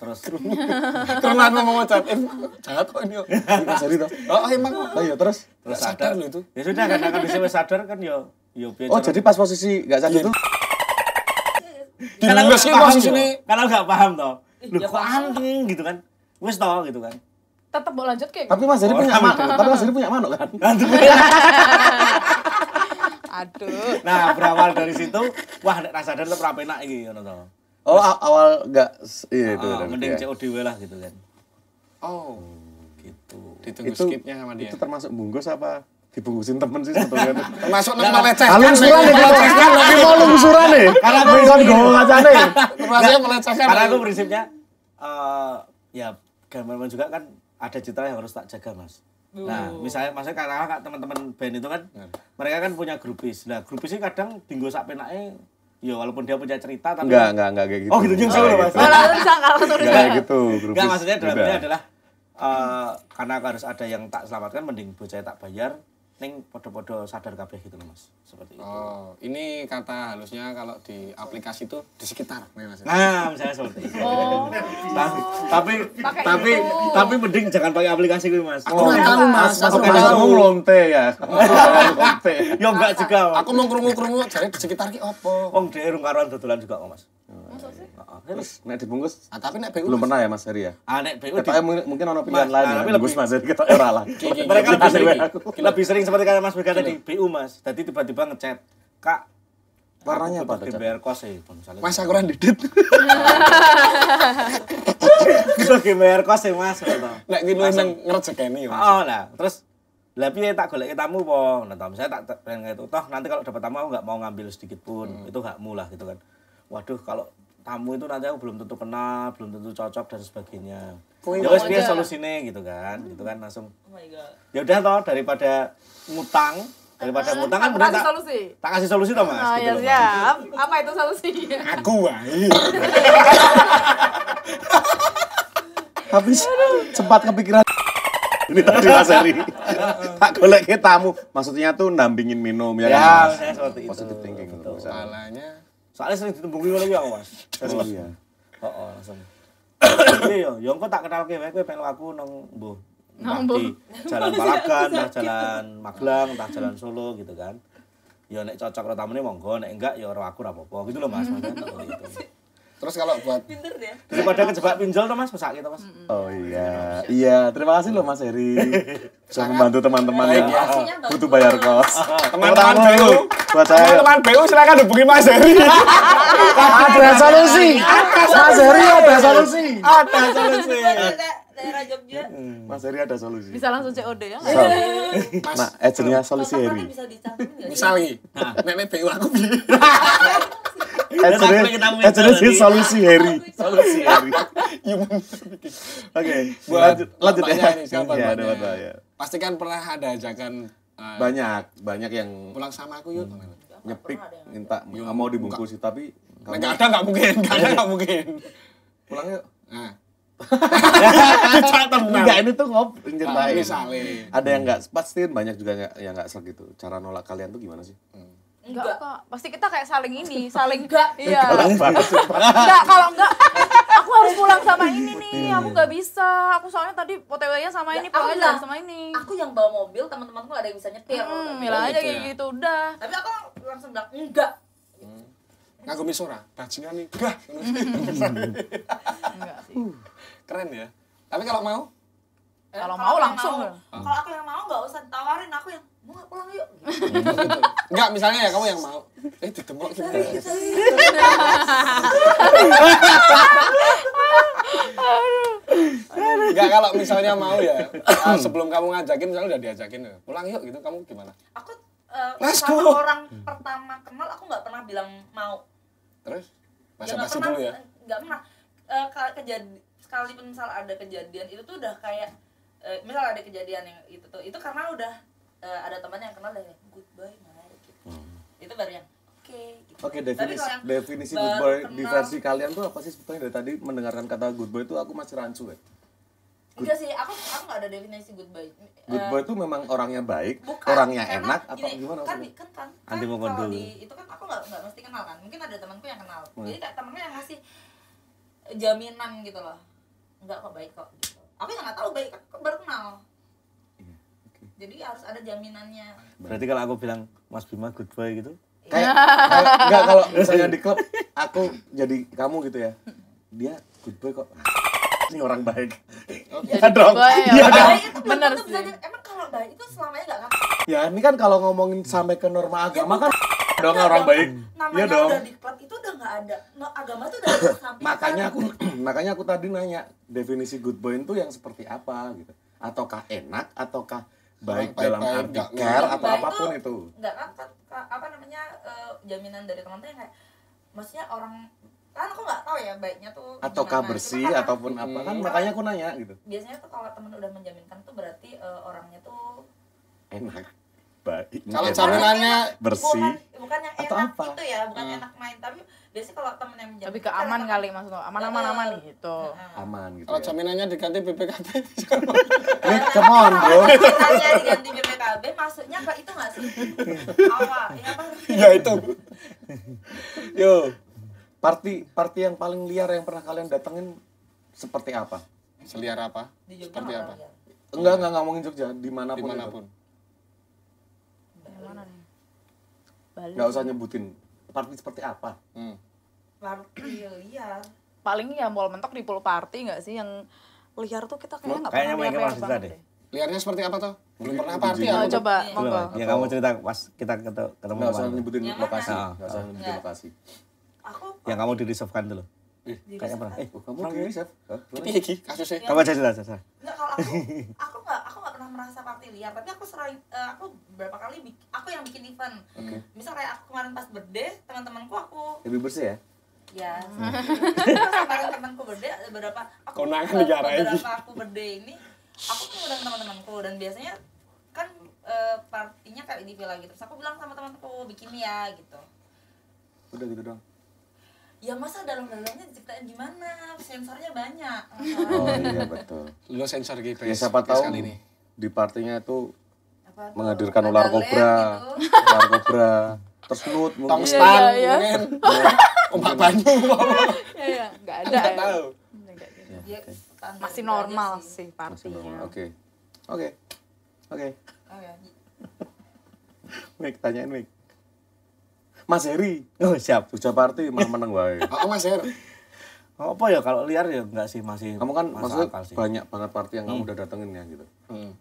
terus terus ngomong terus terus terus kok ini terus terus gitu. oh, oh emang oh, iya, terus terus terus terus sadar, terus itu ya sudah terus kan bisa sadar kan yo yo oh jadi pas posisi nggak sadar terus terus terus terus kalau nggak paham toh iya, lu kok terus gitu kan terus toh gitu kan tetap mau lanjut kayak tapi Mas terus punya terus oh, tapi Mas terus punya terus kan aduh nah berawal dari situ wah terus rasa sadar terus terus enak terus terus toh Oh Mas, awal nggak iya, itu, uh, mending ya. COD lah gitu kan. Oh. Gitu. Ditunggu itu, skipnya sama dia. Itu termasuk bungkus apa? dibungkusin temen sih sebetulnya termasuk nang melecehkan lungsuran nih melecehkan lagi mau lungsuran nih karena aku bisa gowong aja nih termasuk melecehkan karena aku prinsipnya uh, ya gambar juga kan ada citra yang harus tak jaga mas Nah, misalnya maksudnya karena teman-teman band itu kan, mereka kan punya grupis. Nah, grupis kadang dinggo sak penake Ya walaupun dia punya cerita tapi enggak enggak enggak kayak gitu. Oh gitu juga sama Mas. Kalau langsung kalau enggak gitu. Enggak maksudnya dalamnya adalah uh, karena harus ada yang tak selamatkan mending bocah tak bayar neng podo-podo sadar kabeh gitu loh mas seperti itu oh ini kata halusnya kalau di aplikasi itu di sekitar mas nah misalnya seperti itu oh. tapi tapi Pakai tapi, itu. tapi mending jangan pakai aplikasi gitu mas aku nggak tahu mas aku nggak tahu ya. aku lonte ya lonte ya enggak juga aku mau kerumuk-kerumuk cari di sekitar ki opo om di rumah karuan tutulan juga om mas Masa sih? Terus nek dibungkus. Ah, tapi nek BU belum pernah ya Mas Heri ya? Ah, nek BU di... mungkin ono pilihan mas, ah, lain. Nah, ya, Bungkus Mas Heri ketoknya ora lah. Mereka lebih sering, lebih sering seperti kata Mas Bega tadi BU Mas. Tadi tiba-tiba ngechat, "Kak, Warnanya apa? GBR kos sih, ya, misalnya. Mas aku orang didit. Kita GBR kos sih ya, mas. Gitu. Nek gini nang ngerejekeni. Oh lah, terus lah piye tak golek tamu po. Nah tamu tak pengen itu toh nanti kalau dapat tamu aku nggak mau ngambil sedikit pun, hmm. itu hakmu lah gitu kan waduh kalau tamu itu nanti aku belum tentu kenal, belum tentu cocok dan sebagainya. ya wes biar solusinya gitu kan, hmm. gitu kan hmm. langsung. Oh my god. ya udah toh daripada ngutang, daripada ah, ngutang kan benar tak solusi. Tak kasih solusi toh Mas. Oh, gitu ya, loh, siap. Mas. Apa itu solusinya? Aku wae. Habis cepat kepikiran ini tadi Mas Eri. Tak golek tamu, maksudnya tuh nambingin minum ya, kan, ya kan. Mas? Ya, seperti itu. Positive thinking. Betul. Misalnya. Salahnya soalnya sering ditempungi oleh ya mas oh iya oh, oh langsung iya yo iya. ya, engko tak kenal kayak kowe pengen aku nang mbuh nanti jalan palakan, entah jalan Magelang, entah jalan Solo gitu kan. yo ya, nek cocok karo tamune monggo, nek enggak ya orang aku ora apa Gitu loh Mas, maksudnya gitu. Terus kalau buat Pinter ya. Daripada kejebak pinjol toh Mas, pesak kita gitu, Mas. Oh iya. Iya, iya, terima kasih loh Mas Heri. Sudah membantu teman-teman yang butuh bayar kos. Teman-teman BU, buat saya. Teman-teman BU silakan hubungi Mas Heri. Ada solusi. Mas Heri ada solusi. Ada solusi daerah Jogja. Mas Heri ada solusi. Bisa langsung COD ya? Bisa. Mas, nah, agennya solusi Heri. Misalnya, nah, nenek BU aku beli. solusi Heri. Solusi Heri. Oke, lanjut lanjut ya. ya, ada ya. Pasti kan pernah ada ajakan banyak banyak yang pulang sama aku yuk nyepik minta mau dibungkus tapi nggak ada nggak mungkin nggak ada nggak mungkin pulang yuk nah Enggak ini tuh ngop nyeritain. Misalnya ada yang nggak pasti banyak juga yang enggak nggak gitu. Cara nolak kalian tuh gimana sih? Hmm. Enggak kok. Pasti kita kayak saling ini, saling enggak. Iya. Enggak, kalau enggak aku harus pulang sama ini nih. Iya. Aku enggak bisa. Aku soalnya tadi otw sama ini, pulangnya sama ini. Aku yang bawa mobil, teman-temanku ada yang bisa nyetir. Hmm, aja oh, gitu kayak ya. gitu udah. Tapi aku langsung bilang enggak aku misora bajingan nih gah uh, keren ya tapi kalau mau eh, kalau mau langsung ah. kalau aku yang mau nggak usah tawarin aku yang mau pulang yuk nggak misalnya ya kamu yang mau eh ditemok kita Enggak kalau misalnya mau ya ah, sebelum kamu ngajakin misalnya udah diajakin ya, pulang yuk gitu kamu gimana aku uh, sama orang pertama kenal aku nggak pernah bilang mau terus masa masa dulu ya nggak pernah uh, e, kejadian sekalipun misal ada kejadian itu tuh udah kayak uh, misal ada kejadian yang itu tuh itu karena udah uh, ada teman yang kenal dari goodbye Boy, gitu. hmm. itu baru yang oke okay, gitu. oke okay, definisi definisi Good Boy, di versi kalian tuh apa sih sebetulnya dari tadi mendengarkan kata Good Boy itu aku masih rancu ya Enggak sih, aku aku gak ada definisi good boy. Good boy itu uh, memang orangnya baik, Bukan, orangnya enak atau kan gimana? Kan, kan, kan, kan kalau di itu kan aku gak, gak mesti kenal kan. Mungkin ada temanku yang kenal. Hmm. Jadi kayak temannya yang ngasih jaminan gitu loh. Enggak kok baik kok gitu. Aku yang gak tahu baik, aku baru kenal. Yeah, okay. Jadi harus ada jaminannya. Berarti kalau aku bilang Mas Bima good boy gitu? Kayak, kayak enggak kalau misalnya di klub aku jadi kamu gitu ya. Dia good boy kok. Ini orang baik. Okay. ya dong. Iya dong. Benar sih. Emang kalau baik itu selamanya enggak kan? Ya ini kan kalau ngomongin sampai ke norma ya, agama kan ya, kan dong orang baik. Iya dong. Udah klub itu udah enggak ada. No, agama tuh udah sampai. makanya aku makanya aku tadi nanya definisi good boy itu yang seperti apa gitu. Ataukah enak ataukah baik dalam arti care atau apapun itu. Enggak kan apa namanya eh, jaminan dari teman-teman kayak maksudnya orang kan aku nggak tahu ya baiknya tuh ataukah bersih kan, ataupun apa kan hmm. makanya aku nanya gitu biasanya tuh kalau temen udah menjaminkan tuh berarti uh, orangnya tuh enak baik kalau camilannya bersih bukan, bukan yang atau enak apa? itu ya bukan hmm. enak main tapi biasanya kalau temen yang menjamin tapi ke aman kali maksudnya aman aman aman gitu aman gitu kalau ya. jaminannya diganti BPKB ini eh, come on bro diganti BPKB maksudnya apa itu nggak sih awal ya apa ya itu yo Parti parti yang paling liar yang pernah kalian datengin seperti apa? Seliar apa? Di Jogja seperti apa? Enggak, enggak ngomongin Jogja, dimanapun. Dimanapun. Mana pun. Bali. Gak usah nyebutin. Parti seperti apa? Hmm. Parti liar. Paling ya mall mentok di pulau party enggak sih yang liar tuh kita kayaknya enggak pernah kayaknya banget deh. Liarnya seperti apa tuh? Belum pernah party ya. coba, monggo. Iya. Ya kamu cerita pas kita ketemu. Enggak usah nyebutin lokasi. Enggak usah nyebutin lokasi. Aku yang kamu di reserve dulu. kayak pernah. Eh, kamu di reserve? Tapi ya kasusnya. Iya. Kamu aja jelas. Enggak kalau aku aku enggak aku enggak pernah merasa party liar, tapi aku sering eh, aku beberapa kali aku yang bikin event. Okay. Misal kayak aku kemarin pas birthday, teman-temanku aku lebih bersih ya. Ya. Kemarin temanku birthday beberapa aku Konangan negara beberapa aku birthday ini aku dengan teman-temanku dan biasanya kan eh, partinya kayak di villa gitu. Terus aku bilang sama teman temanku bikin ya gitu. Udah gitu dong ya masa dalam-dalamnya diciptain gimana sensornya banyak oh iya betul lo sensor GPS ya, siapa tahu ini. di partinya itu menghadirkan ular kobra gitu. ular kobra terus nut mungkin tongstan iya, iya, iya. mungkin iya. ombak banyu ya, nggak ada nggak ya. tahu gitu. ya, masih normal sih, sih partinya oke oke oke baik tanyain baik Mas Heri. Oh, siap. Sudah party malah menang wae. Oh, Mas Heri. Oh, apa ya kalau liar ya enggak sih masih kamu kan masuk maksudnya sih. banyak banget party yang hmm. kamu udah datengin ya gitu hmm.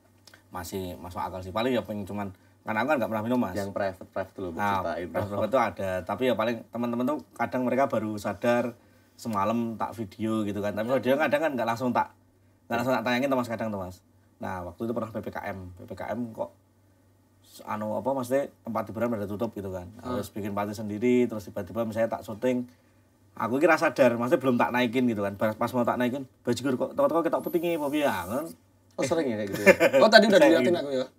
masih masuk akal sih paling ya pengen cuman karena aku kan nggak pernah minum mas yang private private loh nah, private, private itu ada tapi ya paling teman-teman tuh kadang mereka baru sadar semalam tak video gitu kan tapi kalau dia kadang kan nggak langsung tak nggak langsung tak tayangin tuh mas kadang tuh mas nah waktu itu pernah ppkm ppkm kok anu apa maksudnya tempat hiburan pada tutup gitu kan hmm. harus bikin party sendiri terus tiba-tiba misalnya tak syuting aku kira sadar maksudnya belum tak naikin gitu kan pas mau tak naikin baju kok tau-tau kita putingi bobi ya kan oh sering ya kayak gitu ya? oh tadi udah diliatin aku ya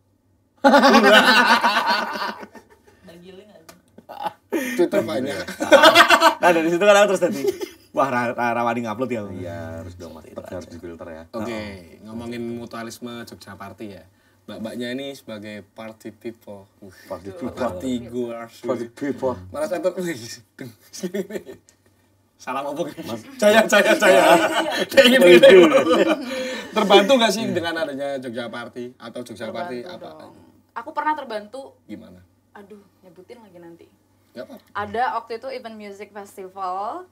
Twitter banyak. Iya. nah dari situ kan aku terus tadi wah ra rawani ngupload ya. Iya harus dong mas, harus filter ya. Oke okay, nah. ngomongin mutualisme Jogja Party ya mbak-mbaknya ini sebagai party people party people party goers party people malah saya tuh salam apa Mas, caya caya caya iya, iya, iya. kayak gitu terbantu gak sih dengan adanya Jogja Party atau Jogja Party apa aku pernah terbantu gimana aduh nyebutin lagi nanti ada waktu itu event music festival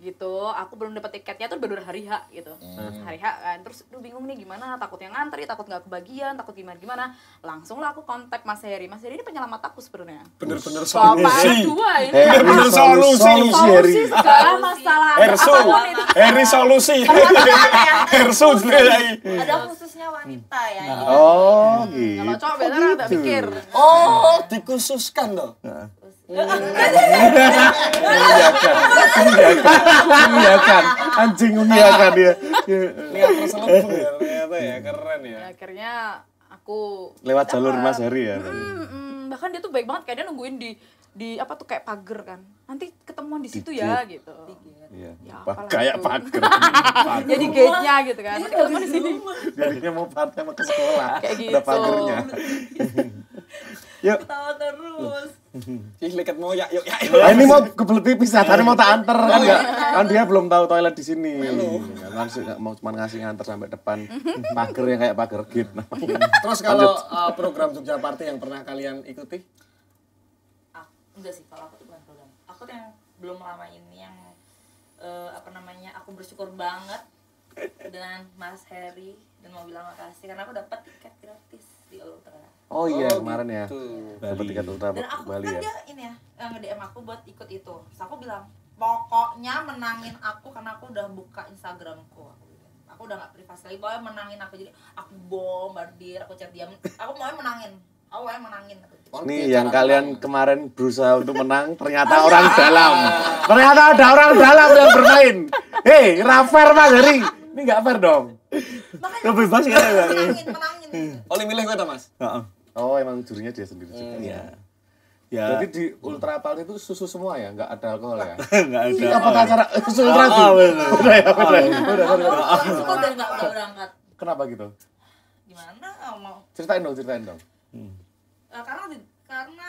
gitu aku belum dapat tiketnya tuh baru hari H gitu hmm. hari H kan terus lu bingung nih gimana takutnya ngantri takut nggak kebagian takut gimana gimana langsung lah aku kontak Mas Heri Mas Heri ini penyelamat aku sebenarnya bener-bener solusi eh, bener-bener solusi solusi segala masalah Erso Heri solusi Erso ya. ada khususnya wanita ya oh gitu kalau cowok beneran gitu. ada pikir oh dikhususkan loh nah bagus. Mengiyakan. Mengiyakan. Anjing mengiyakan dia. Iya, ya, ternyata ya, keren ya. ya akhirnya aku lewat jalur Mas Heri ya. ya? Mm, mm. bahkan dia tuh baik banget kayak dia nungguin di di apa tuh kayak pagar kan nanti ketemuan di situ ya gitu iya. kayak pagar jadi gate nya gitu kan nanti ketemuan di iya, sini jadinya mau partai ke sekolah kayak gitu ada pagernya Yuk. Ketawa terus. Ih, leket mau ya, yuk ya. Nah, ini mau kebelet pipis, tadi mau tak anter kan enggak? Iya. Kan dia belum tahu toilet di sini. Langsung mau cuma ngasih nganter sampai depan pagar yang kayak pagar git. Terus kalau uh, program Jogja Party yang pernah kalian ikuti? Ah, enggak sih, kalau aku tuh bukan program. Aku tuh yang belum lama ini yang uh, apa namanya? Aku bersyukur banget dengan Mas Harry dan mau bilang makasih karena aku dapat tiket gratis di Ultra. Oh iya oh, kemarin ya. gitu. ya. Bali. Ketika Ultra Dan aku Bali kan ya. dia ini ya nge-DM aku buat ikut itu. Terus aku bilang, "Pokoknya menangin aku karena aku udah buka Instagramku." Aku udah gak privasi lagi, pokoknya menangin aku jadi aku bombardir, aku chat dia, aku mau menangin. Aku mau menangin. Aku Nih yang kalian menang. kemarin berusaha untuk menang, ternyata orang dalam. Ternyata ada orang dalam yang bermain. Hei, Pak Magari, ini nggak fair dong. Makanya, Lebih bebas kan ya, Menangin, menangin. Oleh milih gue, Mas. Oh, emang jurinya dia sendiri juga. Hmm. Ya. Jadi di Ultra Pal itu susu semua ya, nggak ada alkohol ya? nggak ada. Apa oh, acara iya. susu Ultra itu? Ah, oh, Udah, ya, iya. Udah berangkat. Kenapa gitu? Gimana oh, mau? Ceritain dong, ceritain dong. Hmm. Eh, karena karena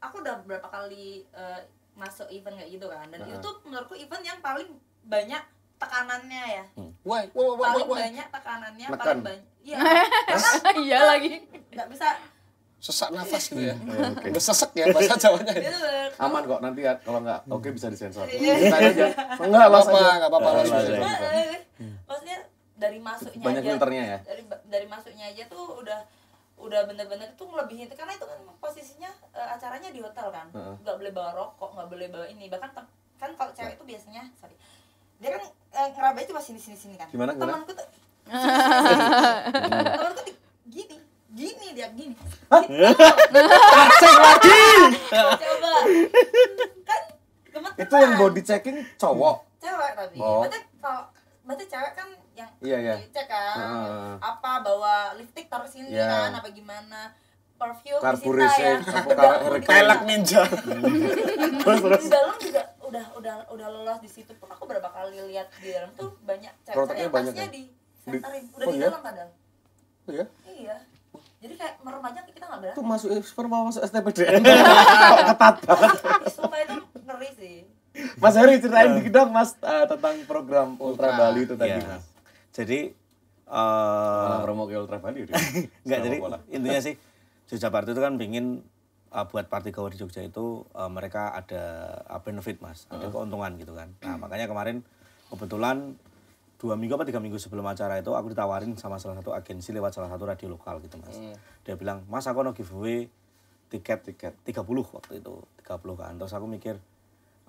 aku udah berapa kali uh, masuk event kayak gitu kan, dan nah. itu menurutku event yang paling banyak tekanannya ya. Hmm. Why? Why? Why? Why? Paling why? banyak tekanannya, Lekan. paling banyak. Iya. Iya lagi. Nggak bisa sesak nafas gitu ya. Oh, okay. sesek ya bahasa Jawanya. Ya. Aman kok nanti ya. kalau enggak hmm. oke okay, bisa disensor. Iya. Kita aja. Enggak apa-apa, enggak apa-apa. lah. Maksudnya dari masuknya Banyak aja. filternya ya. Dari dari masuknya aja tuh udah udah bener-bener tuh ngelebihin itu karena itu kan posisinya uh, acaranya di hotel kan nggak uh -huh. boleh bawa rokok nggak boleh bawa ini bahkan kan kalau cewek itu biasanya sorry dia kan uh, ngerabahnya cuma sini sini sini kan gimana, temanku tuh gini asik lagi coba kan itu yang body checking cowok cewek tapi oh. berarti kalau berarti cewek kan yang iya, iya. cek kan uh. apa bawa lipstick taruh sini yeah. kan apa gimana perfume Karpuris ya. Pelek ninja. terus terus. Di dalam juga udah udah udah lolos di situ pun aku berapa kali lihat di dalam tuh banyak cewek yang banyak ya? di, di udah oh, di iya? dalam iya? kadang. Oh iya. Iya jadi kayak meremaja kita nggak berani itu masuk sperma masuk STPDN ketat banget sumpah itu ngeri sih Mas Heri ceritain dikit dong Mas ah, tentang program Ultra Bali itu tadi iya. jadi uh, promo ke Ultra Bali nggak jadi intinya sih Jogja Party itu kan pingin uh, buat party gawa di Jogja itu uh, mereka ada uh, benefit mas, uh ada hmm. keuntungan gitu kan. Nah makanya kemarin kebetulan dua minggu apa tiga minggu sebelum acara itu aku ditawarin sama salah satu agensi lewat salah satu radio lokal gitu mas hmm. dia bilang mas aku no giveaway tiket tiket tiga puluh waktu itu tiga 30 kan terus aku mikir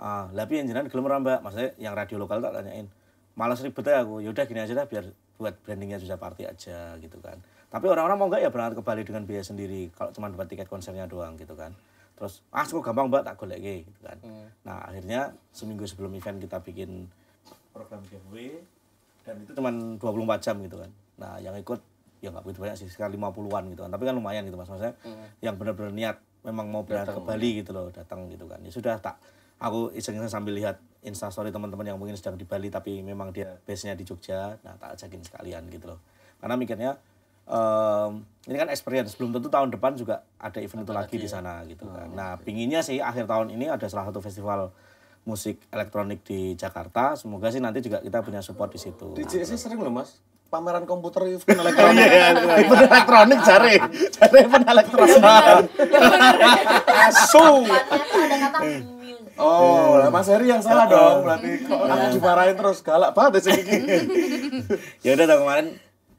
ah tapi yang jenengan gelem mbak maksudnya yang radio lokal tak tanyain malas ribet ya aku yaudah gini aja lah biar buat brandingnya sudah Party aja gitu kan tapi orang-orang mau nggak ya berangkat ke Bali dengan biaya sendiri kalau cuma dapat tiket konsernya doang gitu kan terus ah cukup gampang mbak tak golek gitu kan hmm. nah akhirnya seminggu sebelum event kita bikin program giveaway dan itu cuma 24 jam gitu kan nah yang ikut ya nggak begitu banyak sih sekitar 50-an gitu kan tapi kan lumayan gitu mas maksudnya hmm. yang benar-benar niat memang mau berangkat ke Bali ya. gitu loh datang gitu kan ya sudah tak aku iseng-iseng sambil lihat instastory teman-teman yang mungkin sedang di Bali tapi memang dia ya. base-nya di Jogja nah tak ajakin sekalian gitu loh karena mikirnya um, ini kan experience belum tentu tahun depan juga ada event Apa itu lagi ya? di sana gitu kan. oh, kan nah okay. pinginnya sih akhir tahun ini ada salah satu festival musik elektronik di Jakarta. Semoga sih nanti juga kita punya support di situ. Di JSC sering loh mas, pameran komputer event elektronik. event iya, iya, iya. elektronik cari, cari event elektronik. Asu. Oh, hmm. Mas Heri yang salah dong berarti. Kok aku dimarahin terus galak banget sih ya udah tahun kemarin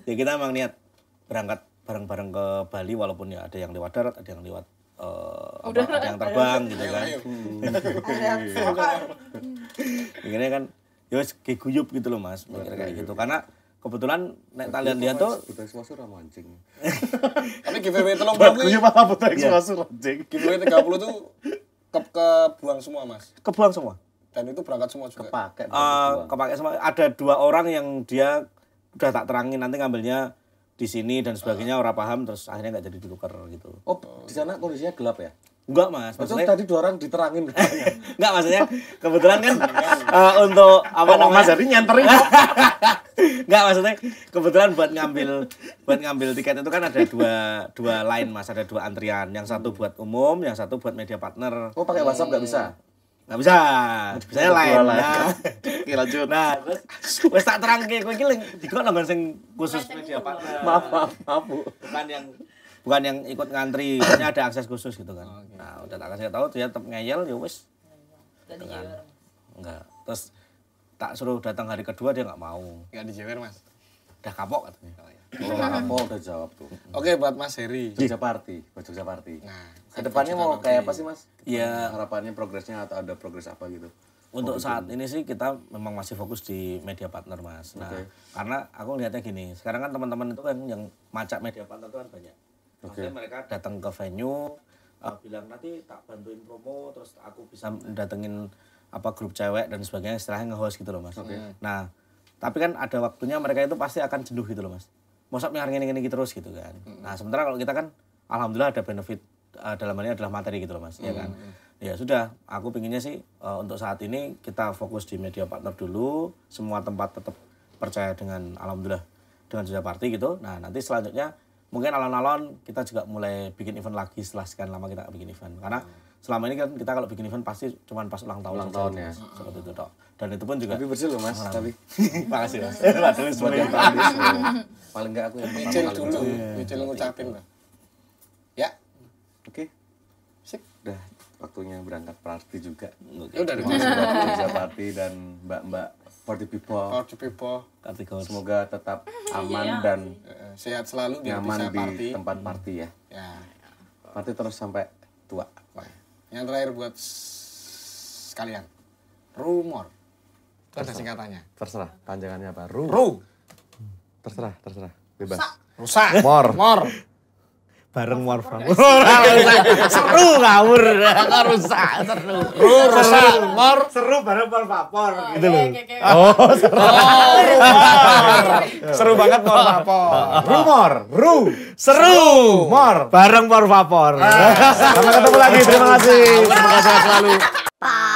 ya kita emang niat berangkat bareng-bareng ke Bali walaupun ya ada yang lewat darat, ada yang lewat uh, Udah, apa, yang terbang gitu kan. Akhirnya hmm. kan ya kekuyup gitu loh Mas, mikir kayak iya, iya, gitu. Iya. Karena kebetulan nek tak lihat tuh Kita eksmasur sama anjing. Tapi giveaway loh puluh. Kuyup apa buta eksmasur anjing. Giveaway puluh tuh ke kebuang semua Mas. Kebuang semua. Dan itu berangkat semua juga. Kepake. Uh, kepake semua. Ada dua orang yang dia udah tak terangin nanti ngambilnya di sini dan sebagainya orang paham terus akhirnya nggak jadi ditukar gitu. Oh, di sana kondisinya gelap ya? Enggak mas, maksudnya tadi dua orang diterangin Enggak maksudnya, kebetulan kan uh, untuk apa oh, namanya? Mas jadi nyanterin Enggak maksudnya, kebetulan buat ngambil buat ngambil tiket itu kan ada dua dua line mas, ada dua antrian Yang satu buat umum, yang satu buat media partner Oh pakai WhatsApp nggak bisa? Gak bisa saya lain nah oke lanjut nah terus wes tak terang kayak gue giling di kau sing khusus nah, media siapa maaf maaf maaf bu bukan yang bukan yang ikut ngantri ini ada akses khusus gitu kan oh, nah udah tak kasih tahu dia tetap ngeyel ya wes Enggak. enggak terus tak suruh datang hari kedua dia nggak mau nggak dijewer mas udah kapok katanya oh, iya. oh kapok udah jawab tuh oke buat mas Heri Jogja Party buat Jogja Party nah Kedepannya mau kayak apa sih mas? Ya harapannya progresnya atau ada progres apa gitu? Untuk saat ini sih kita memang masih fokus di media partner mas. Nah, okay. karena aku lihatnya gini, sekarang kan teman-teman itu kan yang macak media partner itu kan banyak. Okay. Maksudnya mereka datang ke venue, uh, bilang nanti tak bantuin promo, terus aku bisa datengin apa grup cewek dan sebagainya, setelahnya nge-host gitu loh mas. Okay. Hmm. Nah, tapi kan ada waktunya mereka itu pasti akan jenuh gitu loh mas. Mau sampai ini, ini, gitu terus gitu kan. Hmm. Nah sementara kalau kita kan alhamdulillah ada benefit uh, dalam hal ini adalah materi gitu loh mas iya hmm. ya kan hmm, hmm. ya sudah aku pinginnya sih uh, untuk saat ini kita fokus di media partner dulu semua tempat tetap percaya dengan alhamdulillah dengan sudah Party gitu nah nanti selanjutnya mungkin alon-alon kita juga mulai bikin event lagi setelah sekian lama kita gak bikin event karena selama ini kan kita kalau bikin event pasti cuma pas ulang tahun ulang tahun gitu, ya seperti itu dok dan itu pun juga tapi bersih loh mas tapi makasih mas paling enggak aku yang pertama dulu ngucapin lah udah waktunya berangkat party juga. Okay. Udah kerja party dan mbak-mbak party people. Party people. Semoga tetap iya, aman yeah. dan eh, sehat selalu nyaman di party. tempat party ya. Ya. Party terus sampai tua. Yang terakhir buat sekalian. Rumor. Terserah. Ada singkatannya. Terserah. Panjangannya apa? Ru. Ru. Terserah, terserah. Bebas. Rusak. Rusak. Mor. Mor bareng War From Seru ngawur, rusak, seru. Seru, rusak, mor. Seru bareng War Vapor oh, gitu iya, loh. Iya, iya, oh, oh, seru. Seru banget War Vapor. Rumor, ru, seru, mor. Bareng War Vapor. Sampai ketemu lagi, terima kasih. Terima kasih selalu.